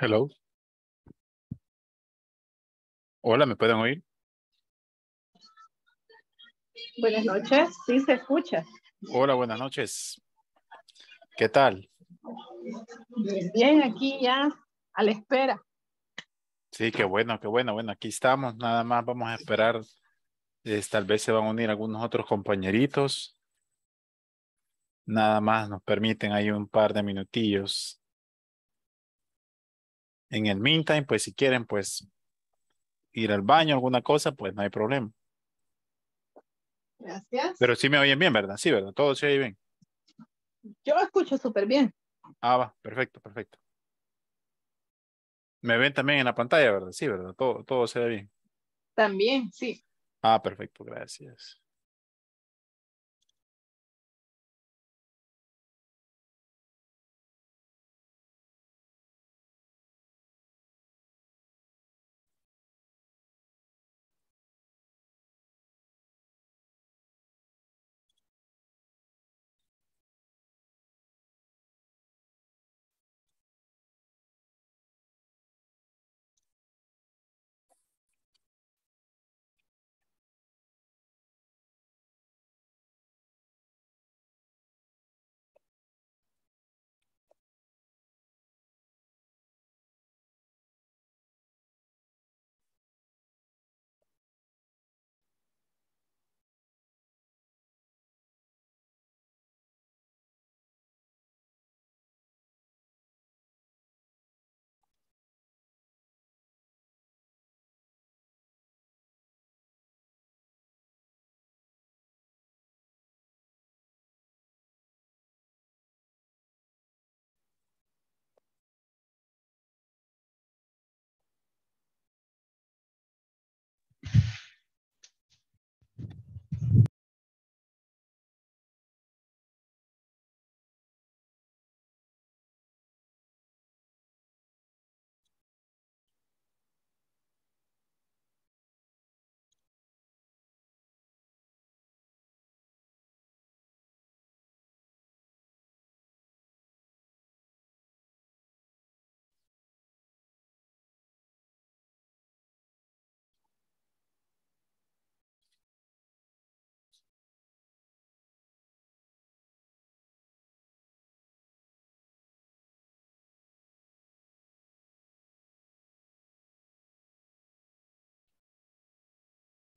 Hello. Hola, ¿me pueden oír? Buenas noches, sí se escucha. Hola, buenas noches. ¿Qué tal? Bien, aquí ya a la espera. Sí, qué bueno, qué bueno. Bueno, aquí estamos. Nada más vamos a esperar. tal vez se van a unir algunos otros compañeritos. Nada más nos permiten ahí un par de minutillos en el meantime, pues si quieren, pues ir al baño, alguna cosa, pues no hay problema. Gracias. Pero sí me oyen bien, ¿verdad? Sí, ¿verdad? Todo se oye bien. Yo escucho súper bien. Ah, va, perfecto, perfecto. Me ven también en la pantalla, ¿verdad? Sí, ¿verdad? Todo, todo se ve bien. También, sí. Ah, perfecto, gracias.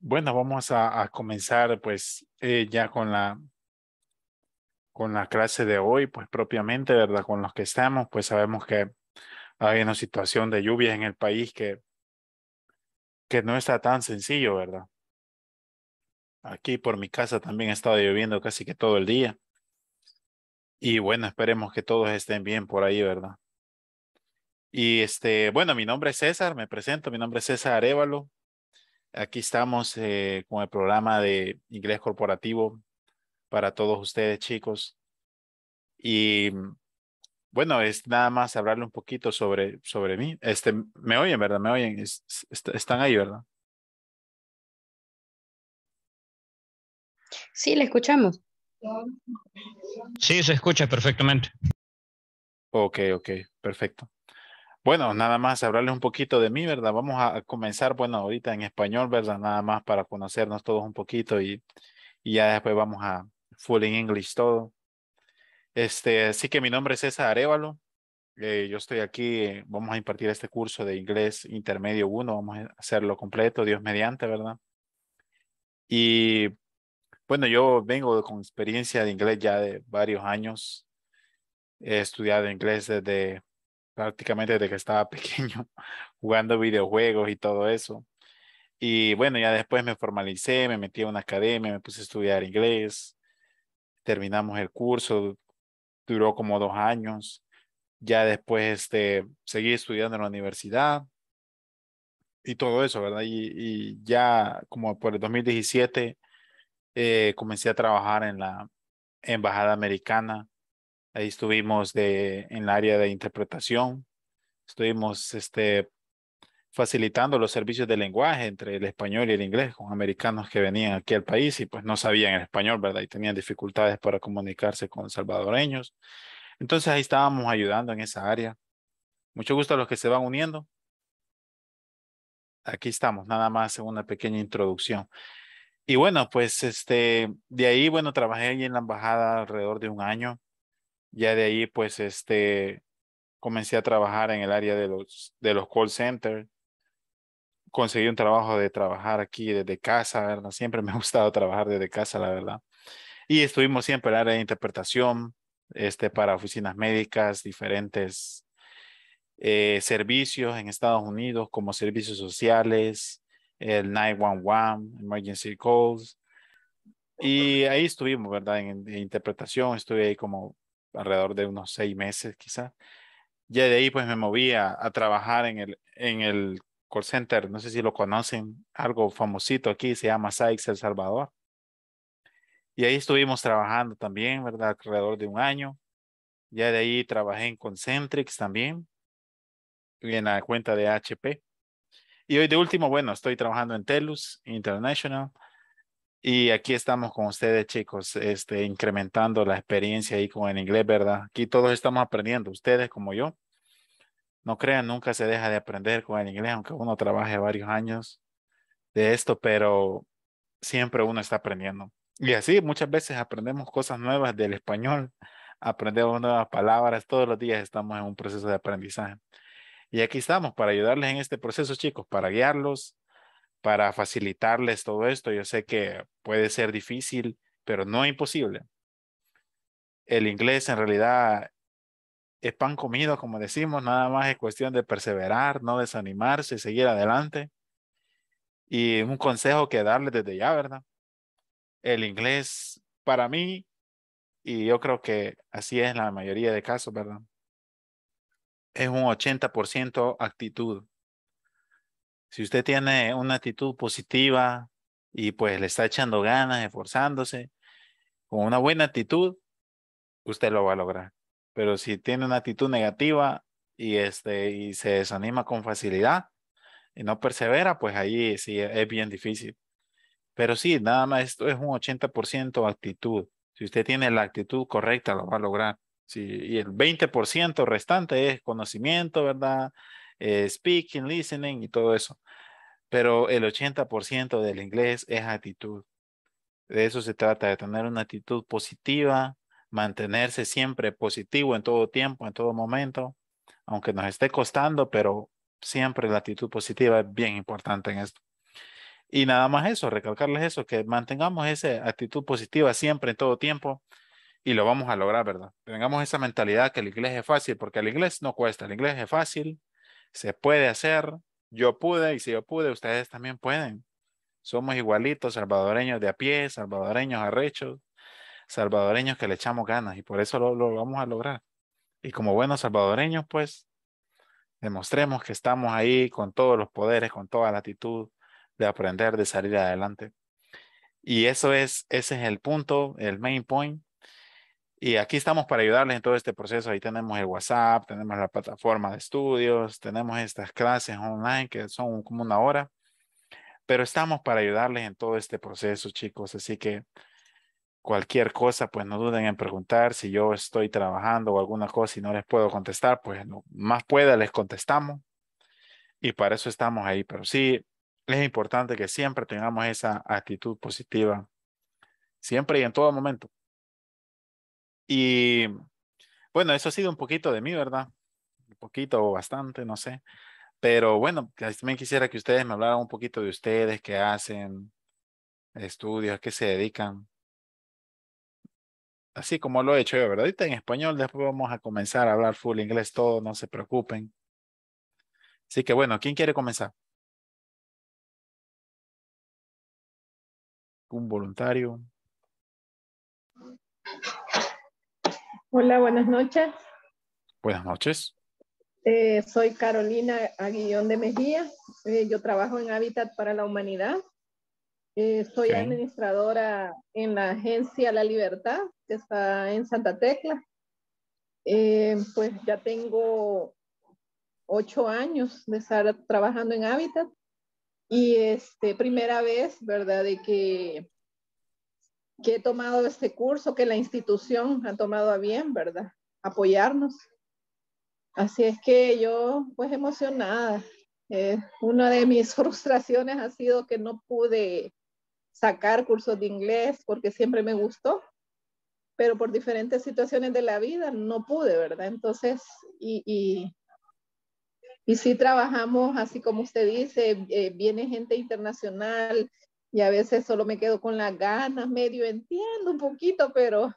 Bueno, vamos a, comenzar pues eh, ya con la con la clase de hoy, pues propiamente, ¿verdad? Con los que estamos, pues sabemos que hay una situación de lluvias en el país que, que no está tan sencillo, ¿verdad? Aquí por mi casa también ha estado lloviendo casi que todo el día. Y bueno, esperemos que todos estén bien por ahí, ¿verdad? Y este, bueno, mi nombre es César, me presento, mi nombre es César Arevalo, Aquí estamos eh, con el programa de inglés corporativo para todos ustedes, chicos. Y mm, bueno, es nada más hablarle un poquito sobre, sobre mí. Este, me oyen, ¿verdad? Me oyen. están ahí, ¿verdad? Sí, le escuchamos. Sí, se escucha perfectamente. Ok, ok, perfecto. Bueno, nada más hablarles un poquito de mí, ¿verdad? Vamos a comenzar, bueno, ahorita en español, ¿verdad? Nada más para conocernos todos un poquito y, y ya después vamos a full in English todo. Este, así que mi nombre es César Arevalo. Eh, yo estoy aquí, vamos a impartir este curso de inglés intermedio 1, vamos a hacerlo completo, Dios mediante, ¿verdad? Y bueno, yo vengo con experiencia de inglés ya de varios años. He estudiado inglés desde prácticamente desde que estaba pequeño, jugando videojuegos y todo eso. Y bueno, ya después me formalicé, me metí a una academia, me puse a estudiar inglés, terminamos el curso, duró como dos años. Ya después este, seguí estudiando en la universidad y todo eso, ¿verdad? Y, ya como por el 2017 eh, comencé a trabajar en la Embajada Americana Ahí estuvimos de, en el área de interpretación. Estuvimos este, facilitando los servicios de lenguaje entre el español y el inglés con americanos que venían aquí al país y pues no sabían el español, ¿verdad? Y tenían dificultades para comunicarse con salvadoreños. Entonces ahí estábamos ayudando en esa área. Mucho gusto a los que se van uniendo. Aquí estamos, nada más en una pequeña introducción. Y bueno, pues este, de ahí, bueno, trabajé allí en la embajada alrededor de un año ya de ahí, pues, este, comencé a trabajar en el área de los, de los call centers. Conseguí un trabajo de trabajar aquí desde casa, ¿verdad? Siempre me ha gustado trabajar desde casa, la verdad. Y estuvimos siempre en el área de interpretación, este, para oficinas médicas, diferentes eh, servicios en Estados Unidos, como servicios sociales, el 911, emergency calls. Y ahí estuvimos, ¿verdad? en interpretación, estuve ahí como alrededor de unos seis meses quizás. Ya de ahí pues me movía a, trabajar en el, en call center, no sé si lo conocen, algo famosito aquí, se llama Sykes El Salvador. Y ahí estuvimos trabajando también, ¿verdad? Alrededor de un año. Ya de ahí trabajé en Concentrix también, y en la cuenta de HP. Y hoy de último, bueno, estoy trabajando en Telus International y aquí estamos con ustedes, chicos, este, incrementando la experiencia ahí con el inglés, ¿verdad? Aquí todos estamos aprendiendo, ustedes como yo. No crean, nunca se deja de aprender con el inglés, aunque uno trabaje varios años de esto, pero siempre uno está aprendiendo. Y así muchas veces aprendemos cosas nuevas del español, aprendemos nuevas palabras, todos los días estamos en un proceso de aprendizaje. Y aquí estamos para ayudarles en este proceso, chicos, para guiarlos, para facilitarles todo esto. Yo sé que puede ser difícil, pero no imposible. El inglés en realidad es pan comido, como decimos, nada más es cuestión de perseverar, no desanimarse, seguir adelante. Y un consejo que darles desde ya, ¿verdad? El inglés para mí, y yo creo que así es la mayoría de casos, ¿verdad? Es un 80% actitud si usted tiene una actitud positiva y pues le está echando ganas, esforzándose, con una buena actitud, usted lo va a lograr. Pero si tiene una actitud negativa y, este, y se desanima con facilidad y no persevera, pues ahí sí es bien difícil. Pero sí, nada más esto es un 80% actitud. Si usted tiene la actitud correcta, lo va a lograr. Sí, y el 20% restante es conocimiento, ¿verdad? Eh, speaking, listening y todo eso. Pero el 80% del inglés es actitud. De eso se trata, de tener una actitud positiva, mantenerse siempre positivo en todo tiempo, en todo momento, aunque nos esté costando, pero siempre la actitud positiva es bien importante en esto. Y nada más eso, recalcarles eso, que mantengamos esa actitud positiva siempre, en todo tiempo, y lo vamos a lograr, ¿verdad? Tengamos esa mentalidad que el inglés es fácil, porque el inglés no cuesta, el inglés es fácil, se puede hacer, yo pude y si yo pude, ustedes también pueden. Somos igualitos, salvadoreños de a pie, salvadoreños arrechos, salvadoreños que le echamos ganas y por eso lo, vamos a lograr. Y como buenos salvadoreños, pues demostremos que estamos ahí con todos los poderes, con toda la actitud de aprender, de salir adelante. Y eso es, ese es el punto, el main point y aquí estamos para ayudarles en todo este proceso. Ahí tenemos el WhatsApp, tenemos la plataforma de estudios, tenemos estas clases online que son como una hora, pero estamos para ayudarles en todo este proceso, chicos. Así que cualquier cosa, pues no duden en preguntar. Si yo estoy trabajando o alguna cosa y no les puedo contestar, pues lo más pueda les contestamos. Y para eso estamos ahí. Pero sí, es importante que siempre tengamos esa actitud positiva, siempre y en todo momento. Y bueno, eso ha sido un poquito de mí, ¿verdad? Un poquito o bastante, no sé. Pero bueno, pues, también quisiera que ustedes me hablaran un poquito de ustedes, qué hacen, estudios, qué se dedican. Así como lo he hecho yo, ¿verdad? en español, después vamos a comenzar a hablar full inglés todo, no se preocupen. Así que bueno, ¿quién quiere comenzar? Un voluntario. Hola, buenas noches. Buenas noches. Eh, soy Carolina Aguillón de Mejía. Eh, yo trabajo en Hábitat para la Humanidad. Eh, soy administradora en la agencia La Libertad, que está en Santa Tecla. pues ya tengo ocho años de estar trabajando en Hábitat. Y este, primera vez, ¿verdad? De que que he tomado este curso, que la institución ha tomado a bien, ¿verdad? Apoyarnos. Así es que yo, pues emocionada. Eh, una de mis frustraciones ha sido que no pude sacar cursos de inglés porque siempre me gustó, pero por diferentes situaciones de la vida no pude, ¿verdad? Entonces, y, y, y sí trabajamos, así como usted dice, eh, viene gente internacional, y a veces solo me quedo con las ganas, medio entiendo un poquito, pero,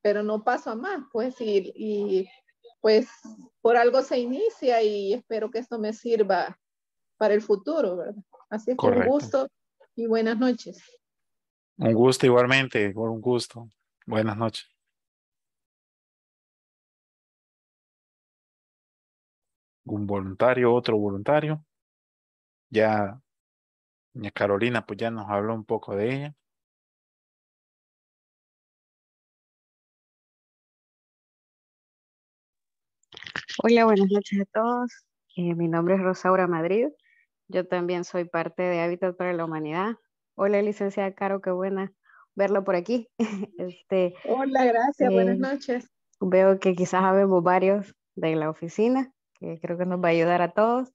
pero no paso a más, pues, y, pues por algo se inicia y espero que esto me sirva para el futuro, ¿verdad? Así es que un gusto y buenas noches. Un gusto igualmente, un gusto. Buenas noches. Un voluntario, otro voluntario. Ya Carolina, pues ya nos habló un poco de ella. Hola, buenas noches a todos. Eh, mi nombre es Rosaura Madrid. Yo también soy parte de Hábitat para la Humanidad. Hola, licenciada Caro, qué buena verlo por aquí. Este, Hola, gracias, eh, buenas noches. Veo que quizás habemos varios de la oficina, que creo que nos va a ayudar a todos.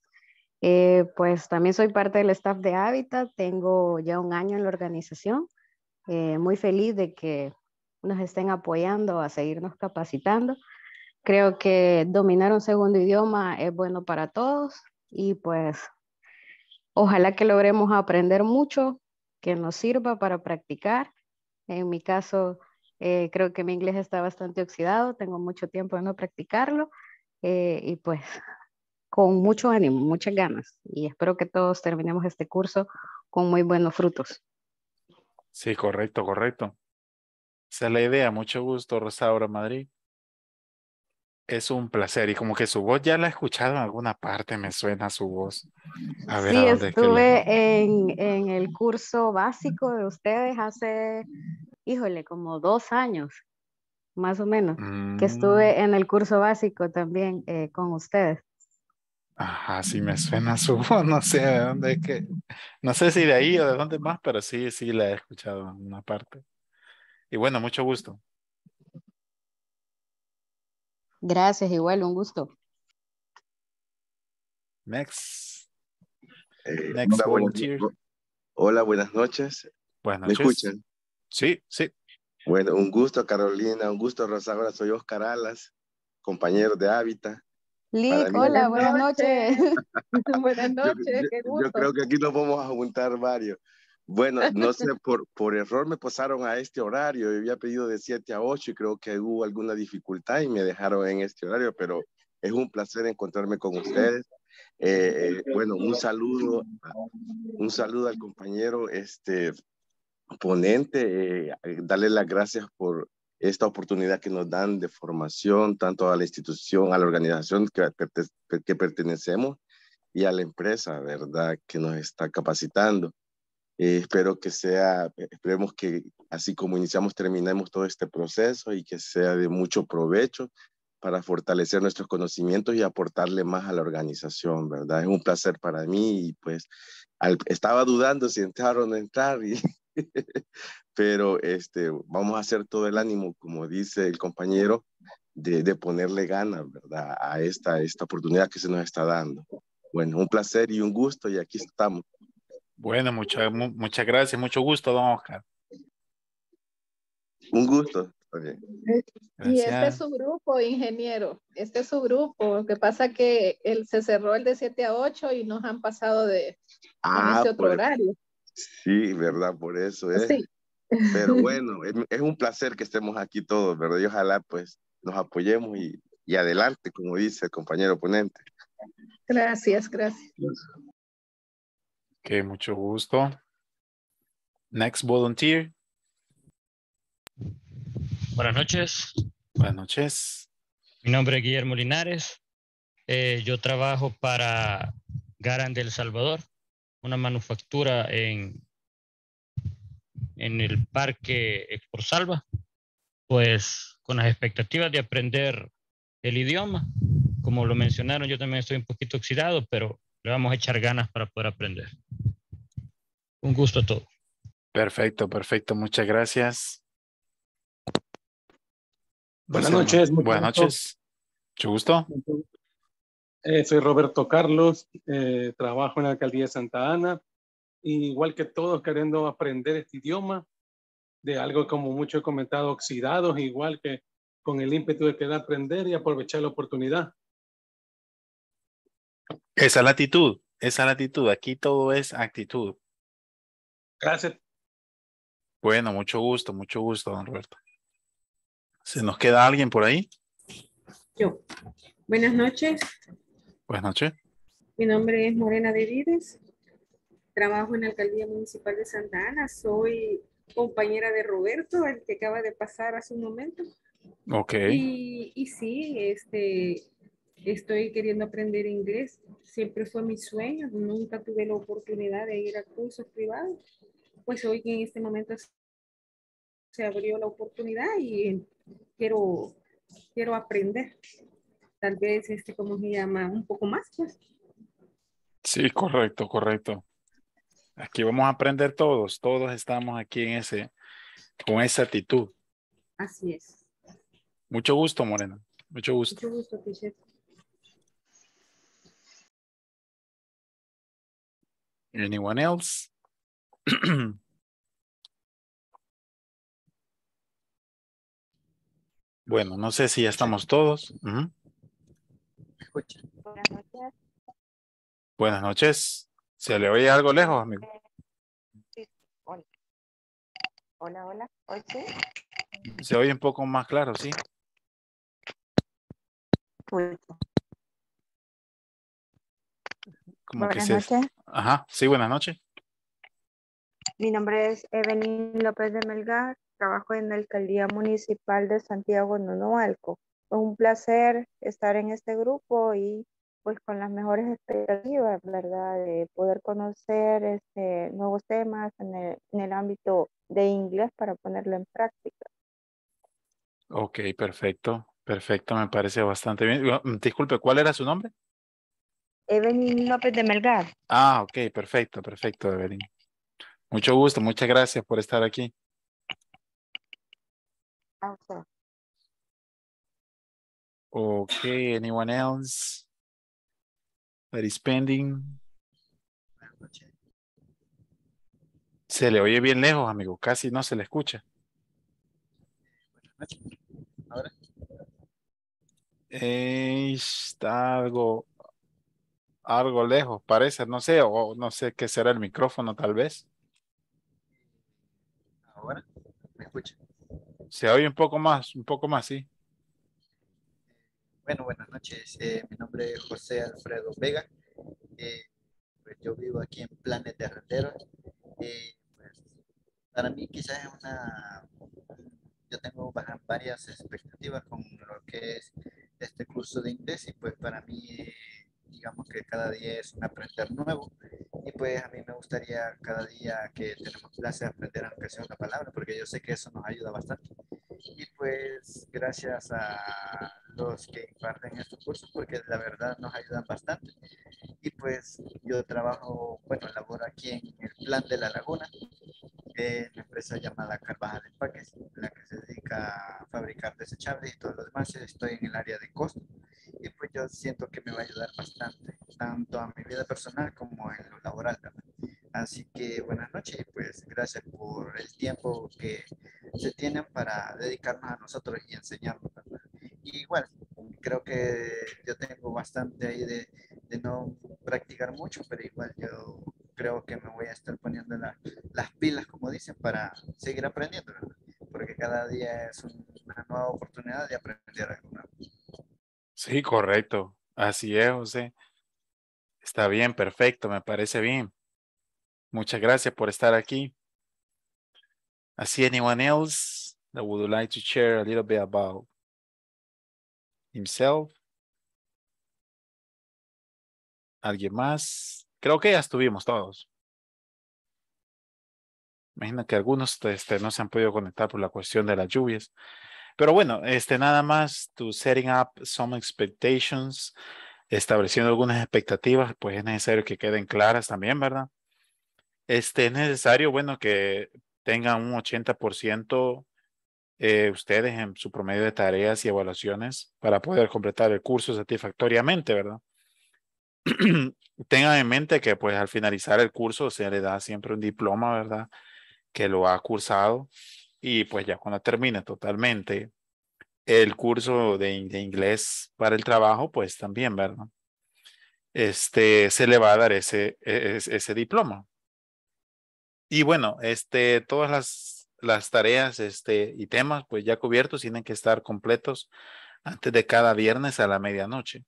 Eh, pues también soy parte del staff de Hábitat, tengo ya un año en la organización, eh, muy feliz de que nos estén apoyando a seguirnos capacitando. Creo que dominar un segundo idioma es bueno para todos y pues ojalá que logremos aprender mucho que nos sirva para practicar. En mi caso, eh, creo que mi inglés está bastante oxidado, tengo mucho tiempo de no practicarlo y pues con mucho ánimo, muchas ganas y espero que todos terminemos este curso con muy buenos frutos. Sí, correcto, correcto. Esa es la idea. Mucho gusto, Rosaura Madrid. Es un placer y como que su voz ya la he escuchado en alguna parte, me suena su voz. sí, estuve en, el curso básico de ustedes hace, híjole, como dos años, más o menos, que estuve mm. en el curso básico también eh, con ustedes. Ajá, sí me suena su voz, no sé de dónde es que, no sé si de ahí o de dónde más, pero sí, sí la he escuchado en una parte. Y bueno, mucho gusto. Gracias, igual, un gusto. Next. Eh, hola, Buenas, noches. Buenas noches. ¿Me escuchan? Sí, sí. Bueno, un gusto, Carolina, un gusto, ahora Soy Oscar Alas, compañero de Hábitat. Lick, hola, buenas noches. buenas noches, qué gusto. Yo creo que aquí nos vamos a juntar varios. Bueno, no sé, por, error me pasaron a este horario. Yo había pedido de 7 a 8 y creo que hubo alguna dificultad y me dejaron en este horario, pero es un placer encontrarme con ustedes. Eh, eh, bueno, un saludo, un saludo al compañero este ponente, eh, darle las gracias por esta oportunidad que nos dan de formación, tanto a la institución, a la organización que, que pertenecemos y a la empresa, ¿verdad?, que nos está capacitando. Eh, espero que sea, eh, esperemos que así como iniciamos, terminemos todo este proceso y que sea de mucho provecho para fortalecer nuestros conocimientos y aportarle más a la organización, ¿verdad? Es un placer para mí y pues estaba dudando si entrar o no entrar y pero este, vamos a hacer todo el ánimo, como dice el compañero, de, de ponerle ganas, ¿verdad? A esta, esta oportunidad que se nos está dando. Bueno, un placer y un gusto y aquí estamos. Bueno, muchas muchas gracias, mucho gusto, don Oscar. Un gusto. Y este es su grupo, ingeniero. Este es su grupo. Lo que pasa que él se cerró el de 7 a 8 y nos han pasado de ah, este otro horario. Sí, ¿verdad? Por eso ¿eh? es. Pero bueno, es, un placer que estemos aquí todos, ¿verdad? Y ojalá pues nos apoyemos y, adelante, como dice el compañero ponente. Gracias, gracias. Qué mucho gusto. Next volunteer. Buenas noches. Buenas noches. Mi nombre es Guillermo Linares. Eh, yo trabajo para Garan del Salvador una manufactura en, en el parque Salva, pues con las expectativas de aprender el idioma. Como lo mencionaron, yo también estoy un poquito oxidado, pero le vamos a echar ganas para poder aprender. Un gusto a todos. Perfecto, perfecto. Muchas gracias. Buenas pues, noches. Buenas noches. Mucho gusto. Eh, soy Roberto Carlos, eh, trabajo en la alcaldía de Santa Ana, igual que todos queriendo aprender este idioma, de algo como mucho he comentado, oxidados, igual que con el ímpetu de querer aprender y aprovechar la oportunidad. Esa latitud actitud, esa latitud actitud, aquí todo es actitud. Gracias. Bueno, mucho gusto, mucho gusto, don Roberto. ¿Se nos queda alguien por ahí? Yo. Buenas noches. Buenas noches. Mi nombre es Morena de Vides. Trabajo en la Alcaldía Municipal de Santa Ana. Soy compañera de Roberto, el que acaba de pasar hace un momento. Ok. Y, y sí, este, estoy queriendo aprender inglés. Siempre fue mi sueño. Nunca tuve la oportunidad de ir a cursos privados. Pues hoy en este momento se abrió la oportunidad y quiero, quiero aprender tal vez, este, ¿cómo se llama? Un poco más, pues. Sí, correcto, correcto. Aquí vamos a aprender todos, todos estamos aquí en ese, con esa actitud. Así es. Mucho gusto, Morena. Mucho gusto. Mucho gusto, Tichet. Anyone else? bueno, no sé si ya estamos todos. Buenas noches. Buenas noches. ¿Se le oye algo lejos, amigo? Sí. Hola. Hola, hola. Se oye un poco más claro, sí. Como buenas noches. Ajá, sí, buenas noches. Mi nombre es Evelyn López de Melgar, trabajo en la Alcaldía Municipal de Santiago Nonoalco un placer estar en este grupo y pues con las mejores expectativas, ¿verdad? De poder conocer este, nuevos temas en el, en el ámbito de inglés para ponerlo en práctica. Ok, perfecto, perfecto, me parece bastante bien. Mm, disculpe, ¿cuál era su nombre? Evelyn López de Melgar. Ah, ok, perfecto, perfecto, Evelyn. Mucho gusto, muchas gracias por estar aquí. Okay, anyone else that is pending? Se le oye bien lejos, amigo. Casi no se le escucha. Ahora. Eh, está algo, algo lejos, parece. No sé, o no sé qué será el micrófono, tal vez. Ahora, me escucha. Se oye un poco más, un poco más, sí. Bueno, buenas noches. Eh, mi nombre es José Alfredo Vega. Eh, pues yo vivo aquí en Planes de eh, pues, para mí quizás es una... Yo tengo varias expectativas con lo que es este curso de inglés y pues para mí, digamos que cada día es un aprender nuevo y pues a mí me gustaría cada día que tenemos clase aprender aunque sea una palabra porque yo sé que eso nos ayuda bastante y pues gracias a los que imparten estos cursos porque la verdad nos ayudan bastante. Y pues yo trabajo, bueno, laboro aquí en el Plan de la Laguna, en una empresa llamada Carvajal Empaques, la que se dedica a fabricar desechables y todo lo demás. Estoy en el área de costo y pues yo siento que me va a ayudar bastante, tanto a mi vida personal como en lo laboral. ¿verdad? Así que buenas noches y pues gracias por el tiempo que se tienen para dedicarnos a nosotros y enseñarnos. igual, creo que yo tengo bastante ahí de, no practicar mucho, pero igual yo creo que me voy a estar poniendo las pilas, como dicen, para seguir aprendiendo, porque cada día es una nueva oportunidad de aprender algo nuevo. Sí, correcto. Así es, José. Está bien, perfecto, me parece bien. Muchas gracias por estar aquí. I anyone else that would like to share a little bit about himself. ¿Alguien más? Creo que ya estuvimos todos. Imagino que algunos este, no se han podido conectar por la cuestión de las lluvias. Pero bueno, este, nada más to setting up some expectations, estableciendo algunas expectativas, pues es necesario que queden claras también, ¿verdad? Este, es necesario, bueno, que tengan un 80% eh, ustedes en su promedio de tareas y evaluaciones para poder completar el curso satisfactoriamente, ¿verdad? tengan en mente que pues al finalizar el curso se le da siempre un diploma, ¿verdad? Que lo ha cursado y pues ya cuando termine totalmente el curso de, inglés para el trabajo, pues también, ¿verdad? Este, se le va a dar ese, e, ese diploma. Y bueno, este, todas las, tareas este, y temas pues ya cubiertos tienen que estar completos antes de cada viernes a la medianoche,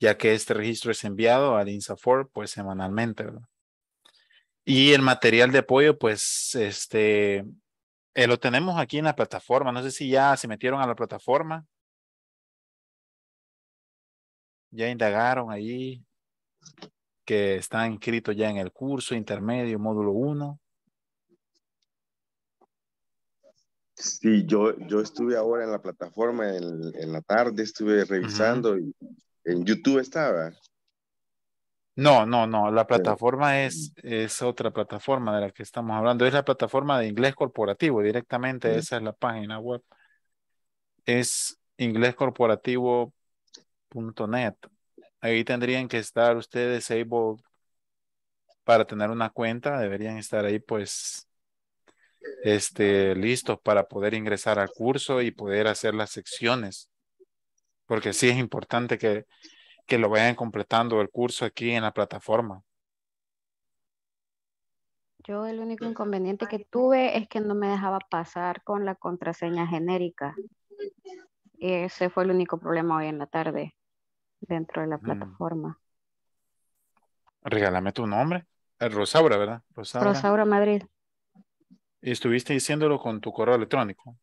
ya que este registro es enviado al INSAFOR pues semanalmente, ¿verdad? Y el material de apoyo pues este, eh, lo tenemos aquí en la plataforma, no sé si ya se metieron a la plataforma. Ya indagaron ahí que está inscrito ya en el curso intermedio, módulo 1? Sí, yo, yo estuve ahora en la plataforma, en, la tarde estuve revisando y en YouTube estaba. No, no, no, la plataforma es, es otra plataforma de la que estamos hablando, es la plataforma de inglés corporativo, directamente esa es la página web. Es inglescorporativo.net Ahí tendrían que estar ustedes able para tener una cuenta, deberían estar ahí pues este, listos para poder ingresar al curso y poder hacer las secciones. Porque sí es importante que, que lo vayan completando el curso aquí en la plataforma. Yo el único inconveniente que tuve es que no me dejaba pasar con la contraseña genérica. Ese fue el único problema hoy en la tarde dentro de la mm. plataforma. Regálame tu nombre. Eh, Rosaura, ¿verdad? Rosaura. Madrid. ¿Y estuviste diciéndolo con tu correo electrónico?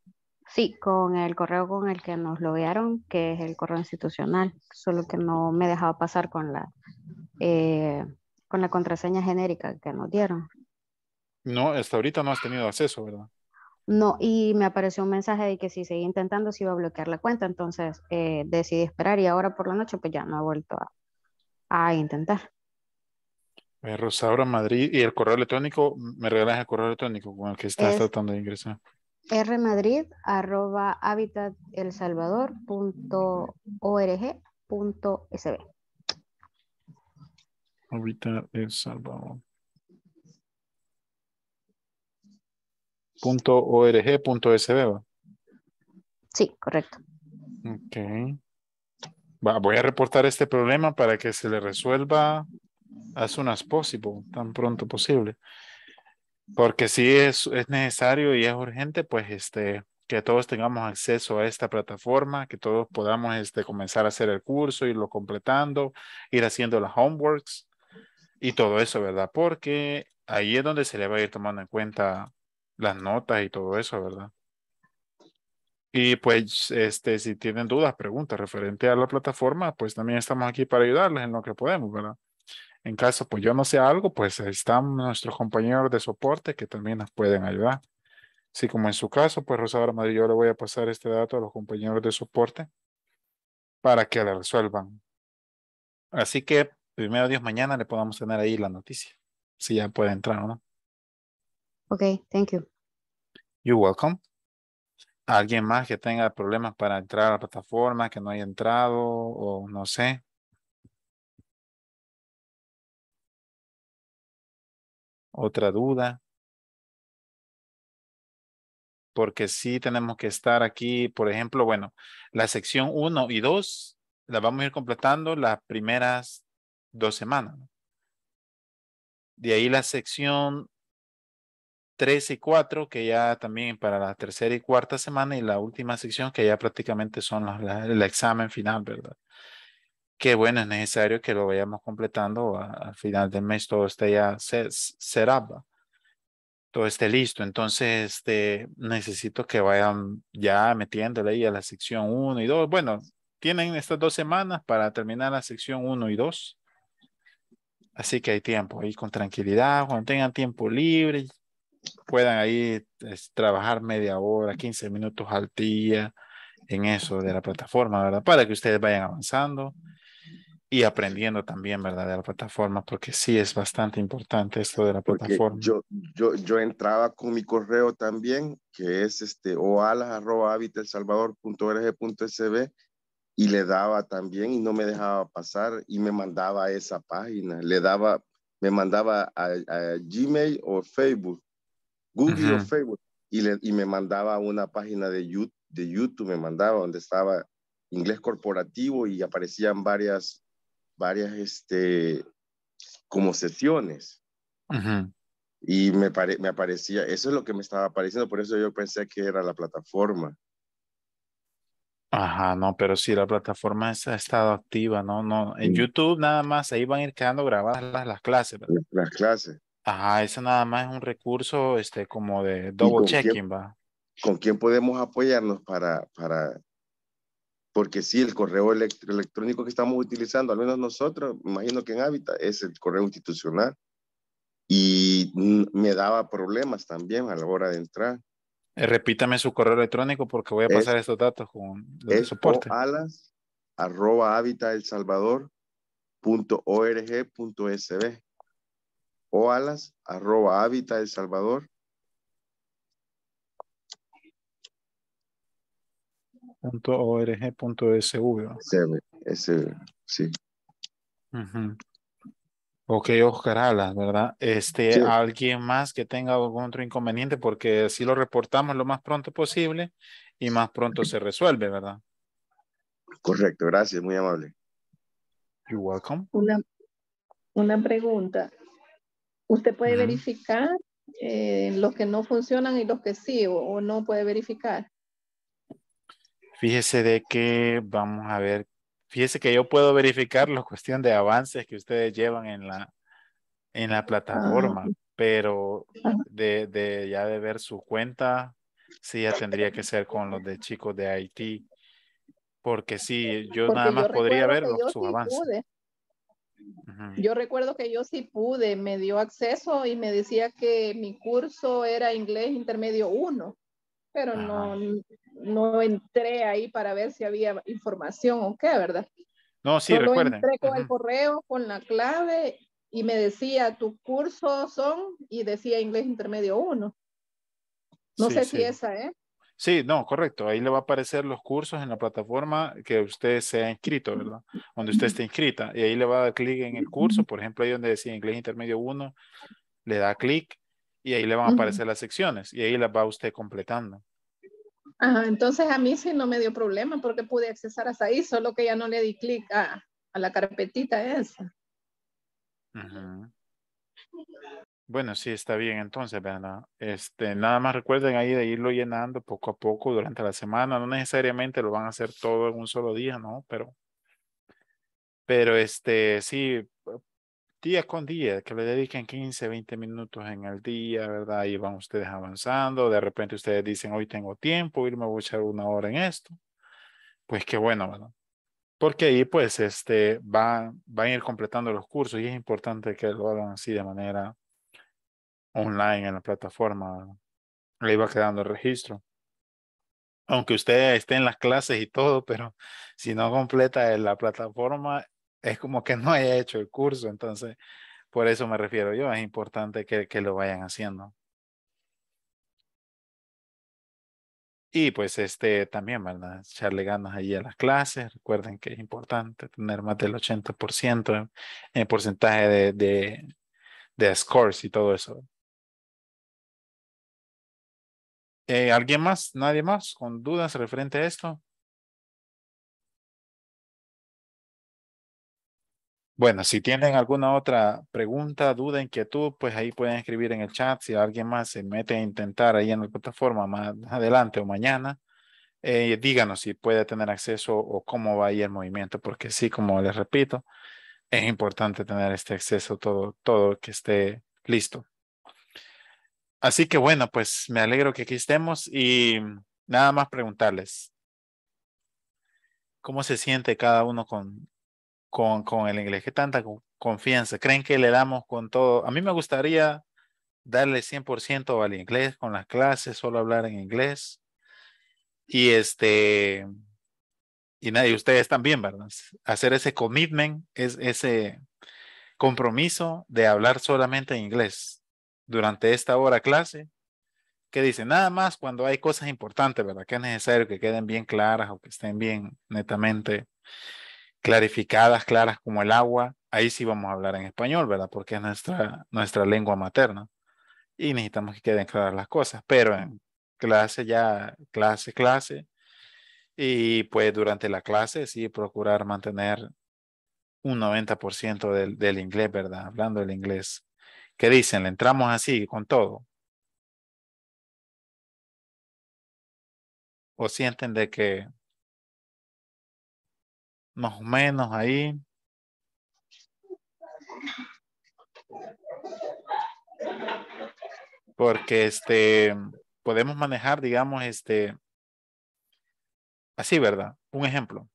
Sí, con el correo con el que nos loguearon, que es el correo institucional, solo que no me dejaba pasar con la, eh, con la contraseña genérica que nos dieron. No, hasta ahorita no has tenido acceso, ¿verdad? No, y me apareció un mensaje de que si seguía intentando se iba a bloquear la cuenta, entonces eh, decidí esperar y ahora por la noche pues ya no ha vuelto a, intentar. Eh, Rosaura Madrid, ¿y el correo electrónico? ¿Me regalas el correo electrónico con el que estás tratando de ingresar? rmadrid arroba sb. Habitat El Salvador. .org.sb. Sí, correcto. Ok. voy a reportar este problema para que se le resuelva as soon as possible, tan pronto posible. Porque si es, es necesario y es urgente, pues este, que todos tengamos acceso a esta plataforma, que todos podamos este, comenzar a hacer el curso, irlo completando, ir haciendo las homeworks y todo eso, ¿verdad? Porque ahí es donde se le va a ir tomando en cuenta las notas y todo eso, ¿verdad? Y pues, este, si tienen dudas, preguntas referente a la plataforma, pues también estamos aquí para ayudarles en lo que podemos, ¿verdad? En caso, pues yo no sé algo, pues están nuestros compañeros de soporte que también nos pueden ayudar. Así como en su caso, pues Rosa Madrid, yo le voy a pasar este dato a los compañeros de soporte para que la resuelvan. Así que primero Dios mañana le podamos tener ahí la noticia, si ya puede entrar o no. Ok, thank you. You're welcome. ¿Alguien más que tenga problemas para entrar a la plataforma, que no haya entrado o no sé? ¿Otra duda? Porque sí tenemos que estar aquí, por ejemplo, bueno, la sección 1 y 2 la vamos a ir completando las primeras dos semanas. De ahí la sección tres y cuatro, que ya también para la tercera y cuarta semana, y la última sección, que ya prácticamente son el examen final, ¿verdad? Que bueno, es necesario que lo vayamos completando al final del mes, todo esté ya será todo esté listo. Entonces, este, necesito que vayan ya metiéndole ahí a la sección uno y dos, Bueno, tienen estas dos semanas para terminar la sección uno y dos, Así que hay tiempo, ahí con tranquilidad, cuando tengan tiempo libre, puedan ahí trabajar media hora, 15 minutos al día en eso de la plataforma, ¿verdad? Para que ustedes vayan avanzando y aprendiendo también, ¿verdad? De la plataforma, porque sí es bastante importante esto de la plataforma. Yo, yo, yo entraba con mi correo también, que es este oalas.habitelsalvador.org.sb y le daba también y no me dejaba pasar y me mandaba a esa página, le daba, me mandaba a Gmail o Facebook Google o Facebook. Y, me mandaba una página de YouTube, de YouTube, me mandaba donde estaba inglés corporativo y aparecían varias, varias, este, como sesiones. Y me, aparecía, eso es lo que me estaba apareciendo, por eso yo pensé que era la plataforma. Ajá, no, pero sí, la plataforma ha estado activa, ¿no? no En YouTube nada más, ahí van a ir quedando grabadas las, las clases. Las, clases. Ajá, eso nada más es un recurso este, como de double checking, va. ¿Con quién podemos apoyarnos para, para... Porque sí, el correo electrónico que estamos utilizando, al menos nosotros, me imagino que en Hábitat, es el correo institucional. Y me daba problemas también a la hora de entrar. Eh, repítame su correo electrónico porque voy a pasar estos datos con el soporte. Alas, o alas arroba hábitat El Salvador. sí. Ok, Oscar Alas, ¿verdad? Este, alguien más que tenga algún otro inconveniente, porque si lo reportamos lo más pronto posible y más pronto se resuelve, ¿verdad? Correcto, gracias, muy amable. You're welcome. una pregunta. Usted puede verificar eh, los que no funcionan y los que sí o, no puede verificar. Fíjese de que vamos a ver, fíjese que yo puedo verificar la cuestión de avances que ustedes llevan en la, en la plataforma, ah, pero de, de, ya de ver su cuenta, sí ya tendría que ser con los de chicos de Haití, porque sí, yo nada más podría ver su sus avances. Yo recuerdo que yo sí pude, me dio acceso y me decía que mi curso era inglés intermedio 1, pero no, no entré ahí para ver si había información o qué, ¿verdad? No, sí, recuerden. Entré con el correo, con la clave y me decía, tus cursos son, y decía inglés intermedio 1. No sé si esa, ¿eh? Sí, no, correcto. Ahí le va a aparecer los cursos en la plataforma que usted se ha inscrito, ¿verdad? Donde usted esté inscrita. Y ahí le va a dar clic en el curso. Por ejemplo, ahí donde decía Inglés Intermedio 1, le da clic y ahí le van a aparecer las secciones y ahí las va usted completando. entonces a mí sí no me dio problema porque pude accesar hasta ahí, solo que ya no le di clic a, la carpetita esa. Bueno, sí, está bien entonces, verdad Este, nada más recuerden ahí de irlo llenando poco a poco durante la semana. No necesariamente lo van a hacer todo en un solo día, ¿no? Pero, pero este, sí, día con día, que le dediquen 15, 20 minutos en el día, ¿verdad? Ahí van ustedes avanzando. De repente ustedes dicen, hoy tengo tiempo, irme voy a echar una hora en esto. Pues qué bueno, ¿verdad? Porque ahí pues este, van, van a ir completando los cursos y es importante que lo hagan así de manera online en la plataforma. Le iba quedando el registro. Aunque usted esté en las clases y todo, pero si no completa la plataforma, es como que no haya hecho el curso. Entonces, por eso me refiero yo. Es importante que, lo vayan haciendo. Y pues este también, ¿verdad? Echarle ganas allí a las clases. Recuerden que es importante tener más del 80% en porcentaje de, de, scores y todo eso. Eh, ¿Alguien más? ¿Nadie más con dudas referente a esto? Bueno, si tienen alguna otra pregunta, duda, inquietud, pues ahí pueden escribir en el chat. Si alguien más se mete a intentar ahí en la plataforma más adelante o mañana, eh, díganos si puede tener acceso o cómo va ahí el movimiento, porque sí, como les repito, es importante tener este acceso todo, todo que esté listo. Así que bueno, pues me alegro que aquí estemos y nada más preguntarles. ¿Cómo se siente cada uno con, con, con el inglés? ¿Qué tanta confianza? ¿Creen que le damos con todo? A mí me gustaría darle 100% al inglés con las clases, solo hablar en inglés. Y este, y nadie. ustedes también, ¿verdad? Hacer ese commitment, ese compromiso de hablar solamente en inglés durante esta hora clase, que dice nada más cuando hay cosas importantes, ¿verdad? Que es necesario que queden bien claras o que estén bien netamente clarificadas, claras como el agua. Ahí sí vamos a hablar en español, ¿verdad? Porque es nuestra, nuestra lengua materna y necesitamos que queden claras las cosas. Pero en clase ya, clase, clase. Y pues durante la clase sí procurar mantener un 90% del, del inglés, ¿verdad? Hablando el inglés ¿Qué dicen? ¿Le entramos así con todo? ¿O sienten de que más o menos ahí? Porque este podemos manejar, digamos, este así, ¿verdad? Un ejemplo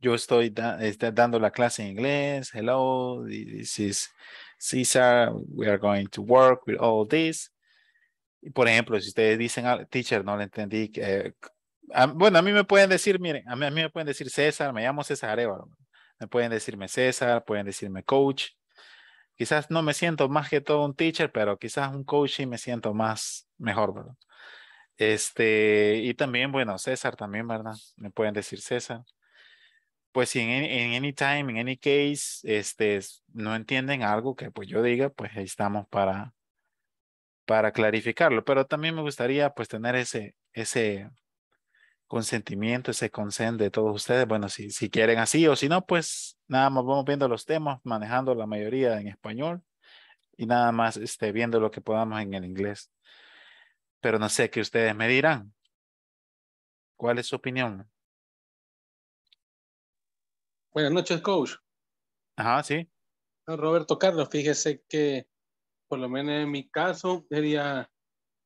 yo estoy este, dando la clase en inglés. Hello, this is Cesar. We are going to work with all this. Y por ejemplo, si ustedes dicen, teacher, no le entendí. Eh, bueno, a mí me pueden decir, miren, a mí, me pueden decir César, me llamo César Arevalo. Me pueden decirme César, pueden decirme coach. Quizás no me siento más que todo un teacher, pero quizás un coach y me siento más mejor, ¿verdad? Este, y también, bueno, César también, ¿verdad? Me pueden decir César pues si en, any time, en any case, este, no entienden algo que pues yo diga, pues ahí estamos para, para clarificarlo. Pero también me gustaría pues tener ese, ese consentimiento, ese consent de todos ustedes. Bueno, si, si quieren así o si no, pues nada más vamos viendo los temas, manejando la mayoría en español y nada más este, viendo lo que podamos en el inglés. Pero no sé qué ustedes me dirán. ¿Cuál es su opinión? Buenas noches, coach. Ajá, sí. Ah, Roberto Carlos, fíjese que por lo menos en mi caso sería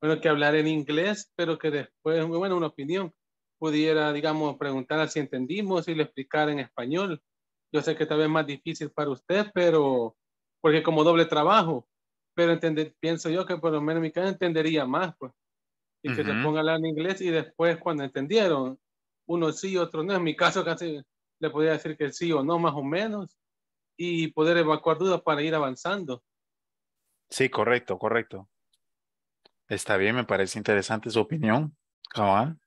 bueno que hablar en inglés, pero que después, bueno, una opinión pudiera, digamos, preguntar si entendimos y le explicar en español. Yo sé que tal vez más difícil para usted, pero porque como doble trabajo, pero entender, pienso yo que por lo menos en mi caso entendería más, pues, y que se ponga a hablar en inglés y después cuando entendieron, uno sí, otro no. En mi caso casi le podía decir que sí o no, más o menos, y poder evacuar dudas para ir avanzando. Sí, correcto, correcto. Está bien, me parece interesante su opinión, cabal.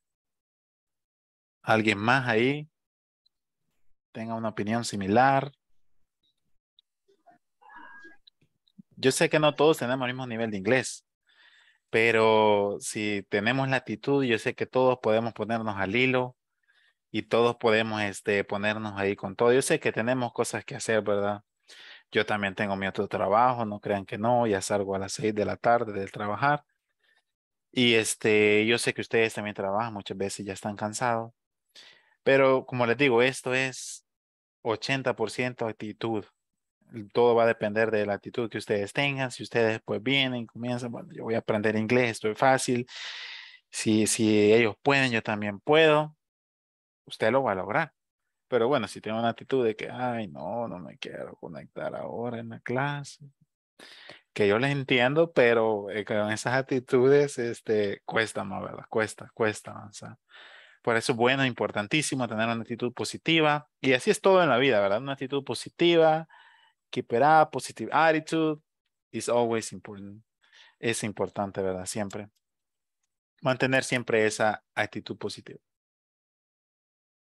¿Alguien más ahí tenga una opinión similar? Yo sé que no todos tenemos el mismo nivel de inglés, pero si tenemos la actitud, yo sé que todos podemos ponernos al hilo y todos podemos este, ponernos ahí con todo. Yo sé que tenemos cosas que hacer, ¿verdad? Yo también tengo mi otro trabajo, no crean que no, ya salgo a las seis de la tarde del trabajar. Y este, yo sé que ustedes también trabajan, muchas veces ya están cansados. Pero como les digo, esto es 80% actitud. Todo va a depender de la actitud que ustedes tengan. Si ustedes pues vienen, comienzan, yo voy a aprender inglés, esto es fácil. Si, si ellos pueden, yo también puedo usted lo va a lograr. Pero bueno, si tiene una actitud de que, ay, no, no me quiero conectar ahora en la clase, que yo les entiendo, pero eh, con esas actitudes este, cuesta más, ¿verdad? Cuesta, cuesta avanzar. Por eso es bueno, importantísimo tener una actitud positiva. Y así es todo en la vida, ¿verdad? Una actitud positiva, keep it up, positive attitude is always important. Es importante, ¿verdad? Siempre. Mantener siempre esa actitud positiva.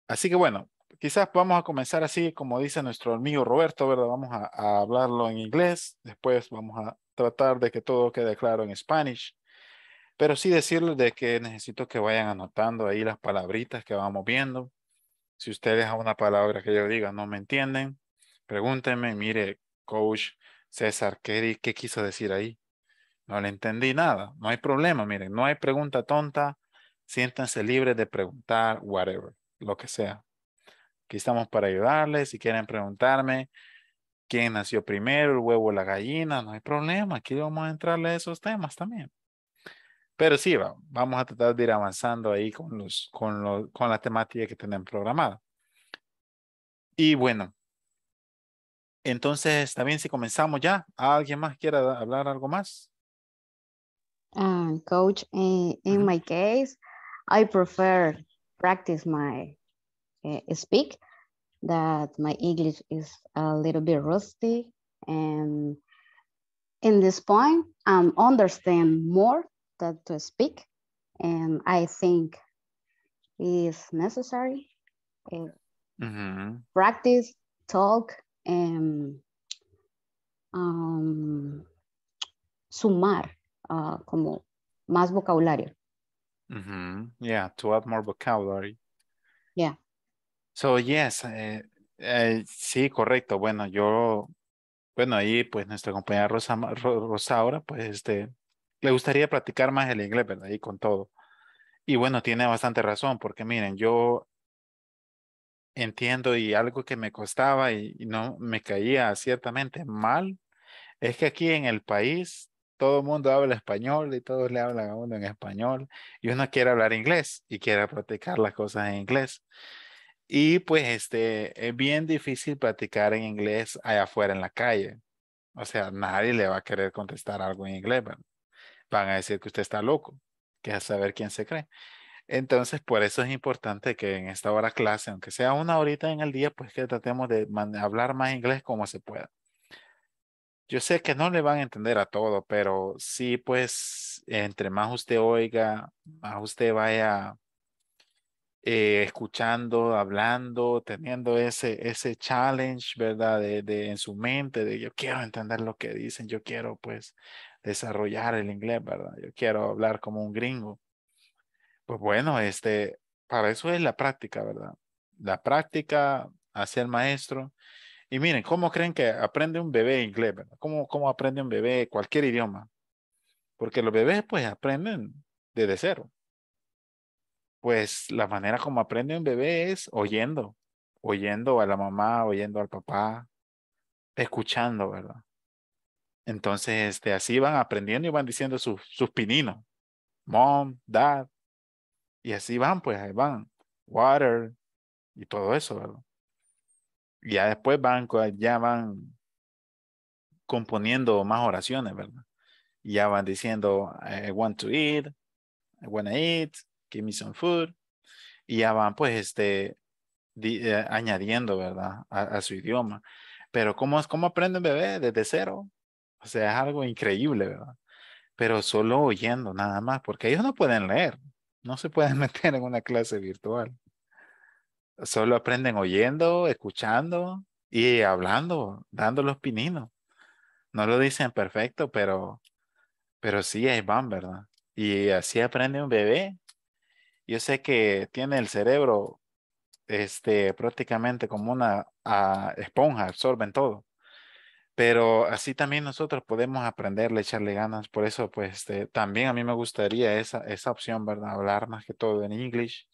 Así que bueno, quizás vamos a comenzar así como dice nuestro amigo Roberto, ¿verdad? Vamos a, hablarlo en inglés, después vamos a tratar de que todo quede claro en Spanish, pero sí decirles de que necesito que vayan anotando ahí las palabritas que vamos viendo. Si ustedes a una palabra que yo diga no me entienden, pregúntenme, mire, coach César, ¿qué, qué quiso decir ahí? No le entendí nada, no hay problema, miren, no hay pregunta tonta, siéntanse libres de preguntar, whatever lo que sea. Aquí estamos para ayudarles. Si quieren preguntarme quién nació primero, el huevo o la gallina, no hay problema. Aquí vamos a entrarle a esos temas también. Pero sí, vamos a tratar de ir avanzando ahí con, los, con, la temática que tenemos programada. Y bueno, entonces también si comenzamos ya, ¿alguien más quiere hablar algo más? Ah, coach, eh, in, my case, I prefer practice my uh, speak that my English is a little bit rusty and in this point I am understand more than to speak and I think is necessary uh, mm -hmm. practice talk and um, sumar uh, como más vocabulario Mm Yeah, to add more vocabulary. Yeah. So, yes, eh, eh, sí, correcto. Bueno, yo, bueno, ahí pues nuestra compañera Rosa, Rosaura, pues este, le gustaría practicar más el inglés, ¿verdad? Y con todo. Y bueno, tiene bastante razón, porque miren, yo entiendo y algo que me costaba y no me caía ciertamente mal, es que aquí en el país todo el mundo habla español y todos le hablan a uno en español y uno quiere hablar inglés y quiere practicar las cosas en inglés. Y pues este, es bien difícil practicar en inglés allá afuera en la calle. O sea, nadie le va a querer contestar algo en inglés. Van a decir que usted está loco, que a saber quién se cree. Entonces, por eso es importante que en esta hora clase, aunque sea una horita en el día, pues que tratemos de hablar más inglés como se pueda yo sé que no le van a entender a todo, pero sí, pues, entre más usted oiga, más usted vaya eh, escuchando, hablando, teniendo ese, ese challenge, ¿verdad? De, de, en su mente, de yo quiero entender lo que dicen, yo quiero, pues, desarrollar el inglés, ¿verdad? Yo quiero hablar como un gringo. Pues bueno, este, para eso es la práctica, ¿verdad? La práctica hacia el maestro y miren, ¿cómo creen que aprende un bebé inglés? ¿Cómo, ¿Cómo aprende un bebé cualquier idioma? Porque los bebés pues aprenden desde cero. Pues la manera como aprende un bebé es oyendo, oyendo a la mamá, oyendo al papá, escuchando, ¿verdad? Entonces, este, así van aprendiendo y van diciendo sus, sus pininos. Mom, dad. Y así van, pues ahí van. Water y todo eso, ¿verdad? ya después van, ya van componiendo más oraciones, ¿verdad? Ya van diciendo, eh, I want to eat, I want to eat, give me some food. Y ya van, pues, este, eh, añadiendo, ¿verdad? A, su idioma. Pero ¿cómo, cómo aprenden bebé desde cero? O sea, es algo increíble, ¿verdad? Pero solo oyendo nada más, porque ellos no pueden leer, no se pueden meter en una clase virtual solo aprenden oyendo, escuchando y hablando, dando los pininos. No lo dicen perfecto, pero, pero sí ahí van, ¿verdad? Y así aprende un bebé. Yo sé que tiene el cerebro este, prácticamente como una ah, esponja, absorben todo. Pero así también nosotros podemos aprenderle, echarle ganas. Por eso, pues, este, también a mí me gustaría esa, esa opción, ¿verdad? Hablar más que todo en inglés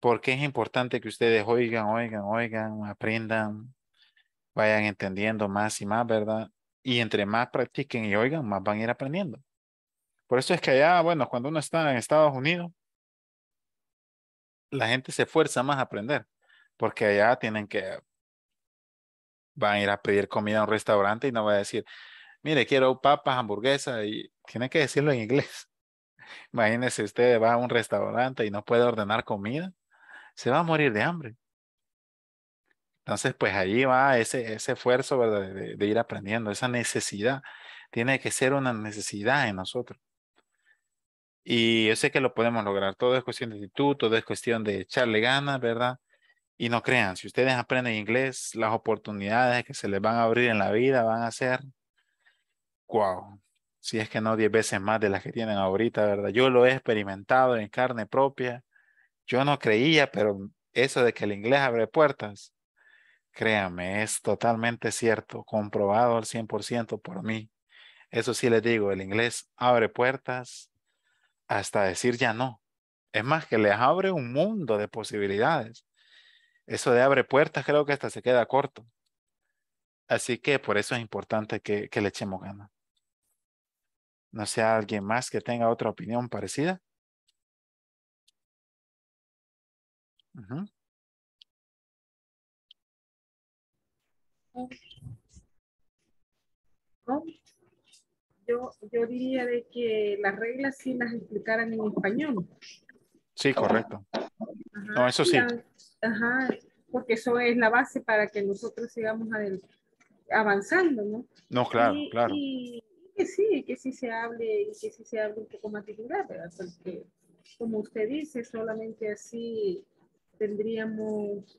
porque es importante que ustedes oigan, oigan, oigan, aprendan, vayan entendiendo más y más, ¿verdad? Y entre más practiquen y oigan, más van a ir aprendiendo. Por eso es que allá, bueno, cuando uno está en Estados Unidos, la gente se esfuerza más a aprender, porque allá tienen que, van a ir a pedir comida a un restaurante y no va a decir, mire, quiero papas, hamburguesas, y tienen que decirlo en inglés. Imagínense, usted va a un restaurante y no puede ordenar comida se va a morir de hambre. Entonces, pues ahí va ese, ese esfuerzo ¿verdad? De, ir aprendiendo, esa necesidad. Tiene que ser una necesidad en nosotros. Y yo sé que lo podemos lograr. Todo es cuestión de actitud, todo es cuestión de echarle ganas, ¿verdad? Y no crean, si ustedes aprenden inglés, las oportunidades que se les van a abrir en la vida van a ser, wow, si es que no diez veces más de las que tienen ahorita, ¿verdad? Yo lo he experimentado en carne propia yo no creía, pero eso de que el inglés abre puertas, créame, es totalmente cierto, comprobado al 100% por mí. Eso sí les digo, el inglés abre puertas hasta decir ya no. Es más, que les abre un mundo de posibilidades. Eso de abre puertas creo que hasta se queda corto. Así que por eso es importante que, le echemos ganas. No sea alguien más que tenga otra opinión parecida. Yo, yo diría de que las reglas sí las explicaran en español. Sí, correcto. no, eso sí. ajá, porque eso es la base para que nosotros sigamos avanzando, ¿no? No, claro, claro. Y, que sí, que sí se hable y que sí se hable un poco más titular, ¿verdad? Porque, como usted dice, solamente así tendríamos,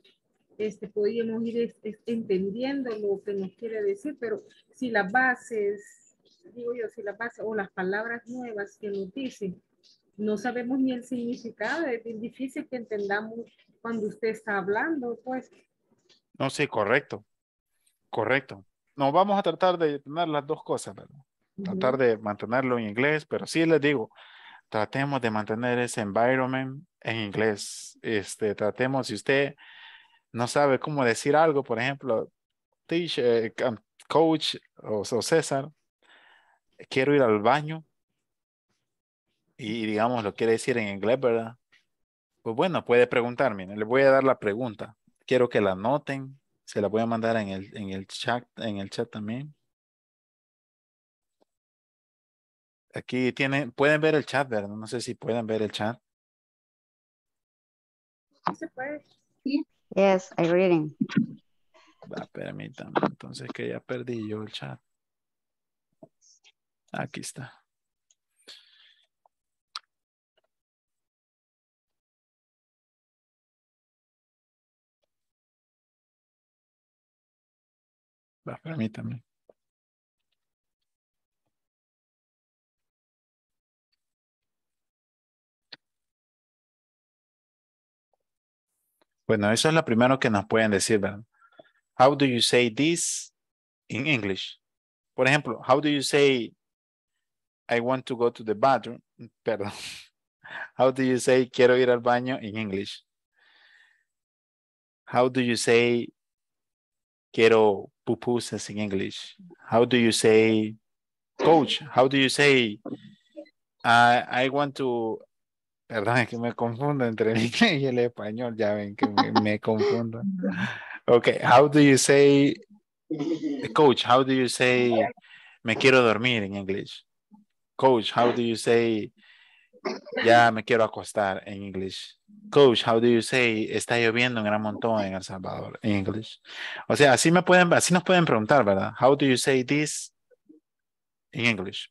este, podríamos ir entendiendo lo que nos quiere decir, pero si las bases, digo yo, si las bases o las palabras nuevas que nos dicen, no sabemos ni el significado, es difícil que entendamos cuando usted está hablando, pues. No, sí, correcto, correcto. No, vamos a tratar de tener las dos cosas, Tratar de mantenerlo en inglés, pero sí les digo, tratemos de mantener ese environment en inglés. Este, tratemos, si usted no sabe cómo decir algo, por ejemplo, eh, um, coach o, César, quiero ir al baño y digamos lo quiere decir en inglés, ¿verdad? Pues bueno, puede preguntarme, le voy a dar la pregunta. Quiero que la anoten, se la voy a mandar en el, en el chat, en el chat también. Aquí tienen, pueden ver el chat, ¿verdad? No sé si pueden ver el chat. Sí. Yes, leyendo. reading. Va, permítame, entonces que ya perdí yo el chat. Aquí está. Va, permítame. Bueno, eso es lo primero que nos pueden decir, ¿verdad? How do you say this in English? Por ejemplo, how do you say I want to go to the bathroom? Perdón. How do you say quiero ir al baño in English? How do you say quiero pupusas in English? How do you say coach? How do you say I want to Perdón, es que me confundo entre el inglés y el español. Ya ven que me, confundo. Ok, how do you say, coach, how do you say, me quiero dormir en inglés? Coach, how do you say, ya me quiero acostar en inglés? Coach, how do you say, está lloviendo un gran montón en El Salvador en inglés? O sea, así, me pueden, así nos pueden preguntar, ¿verdad? How do you say this en inglés?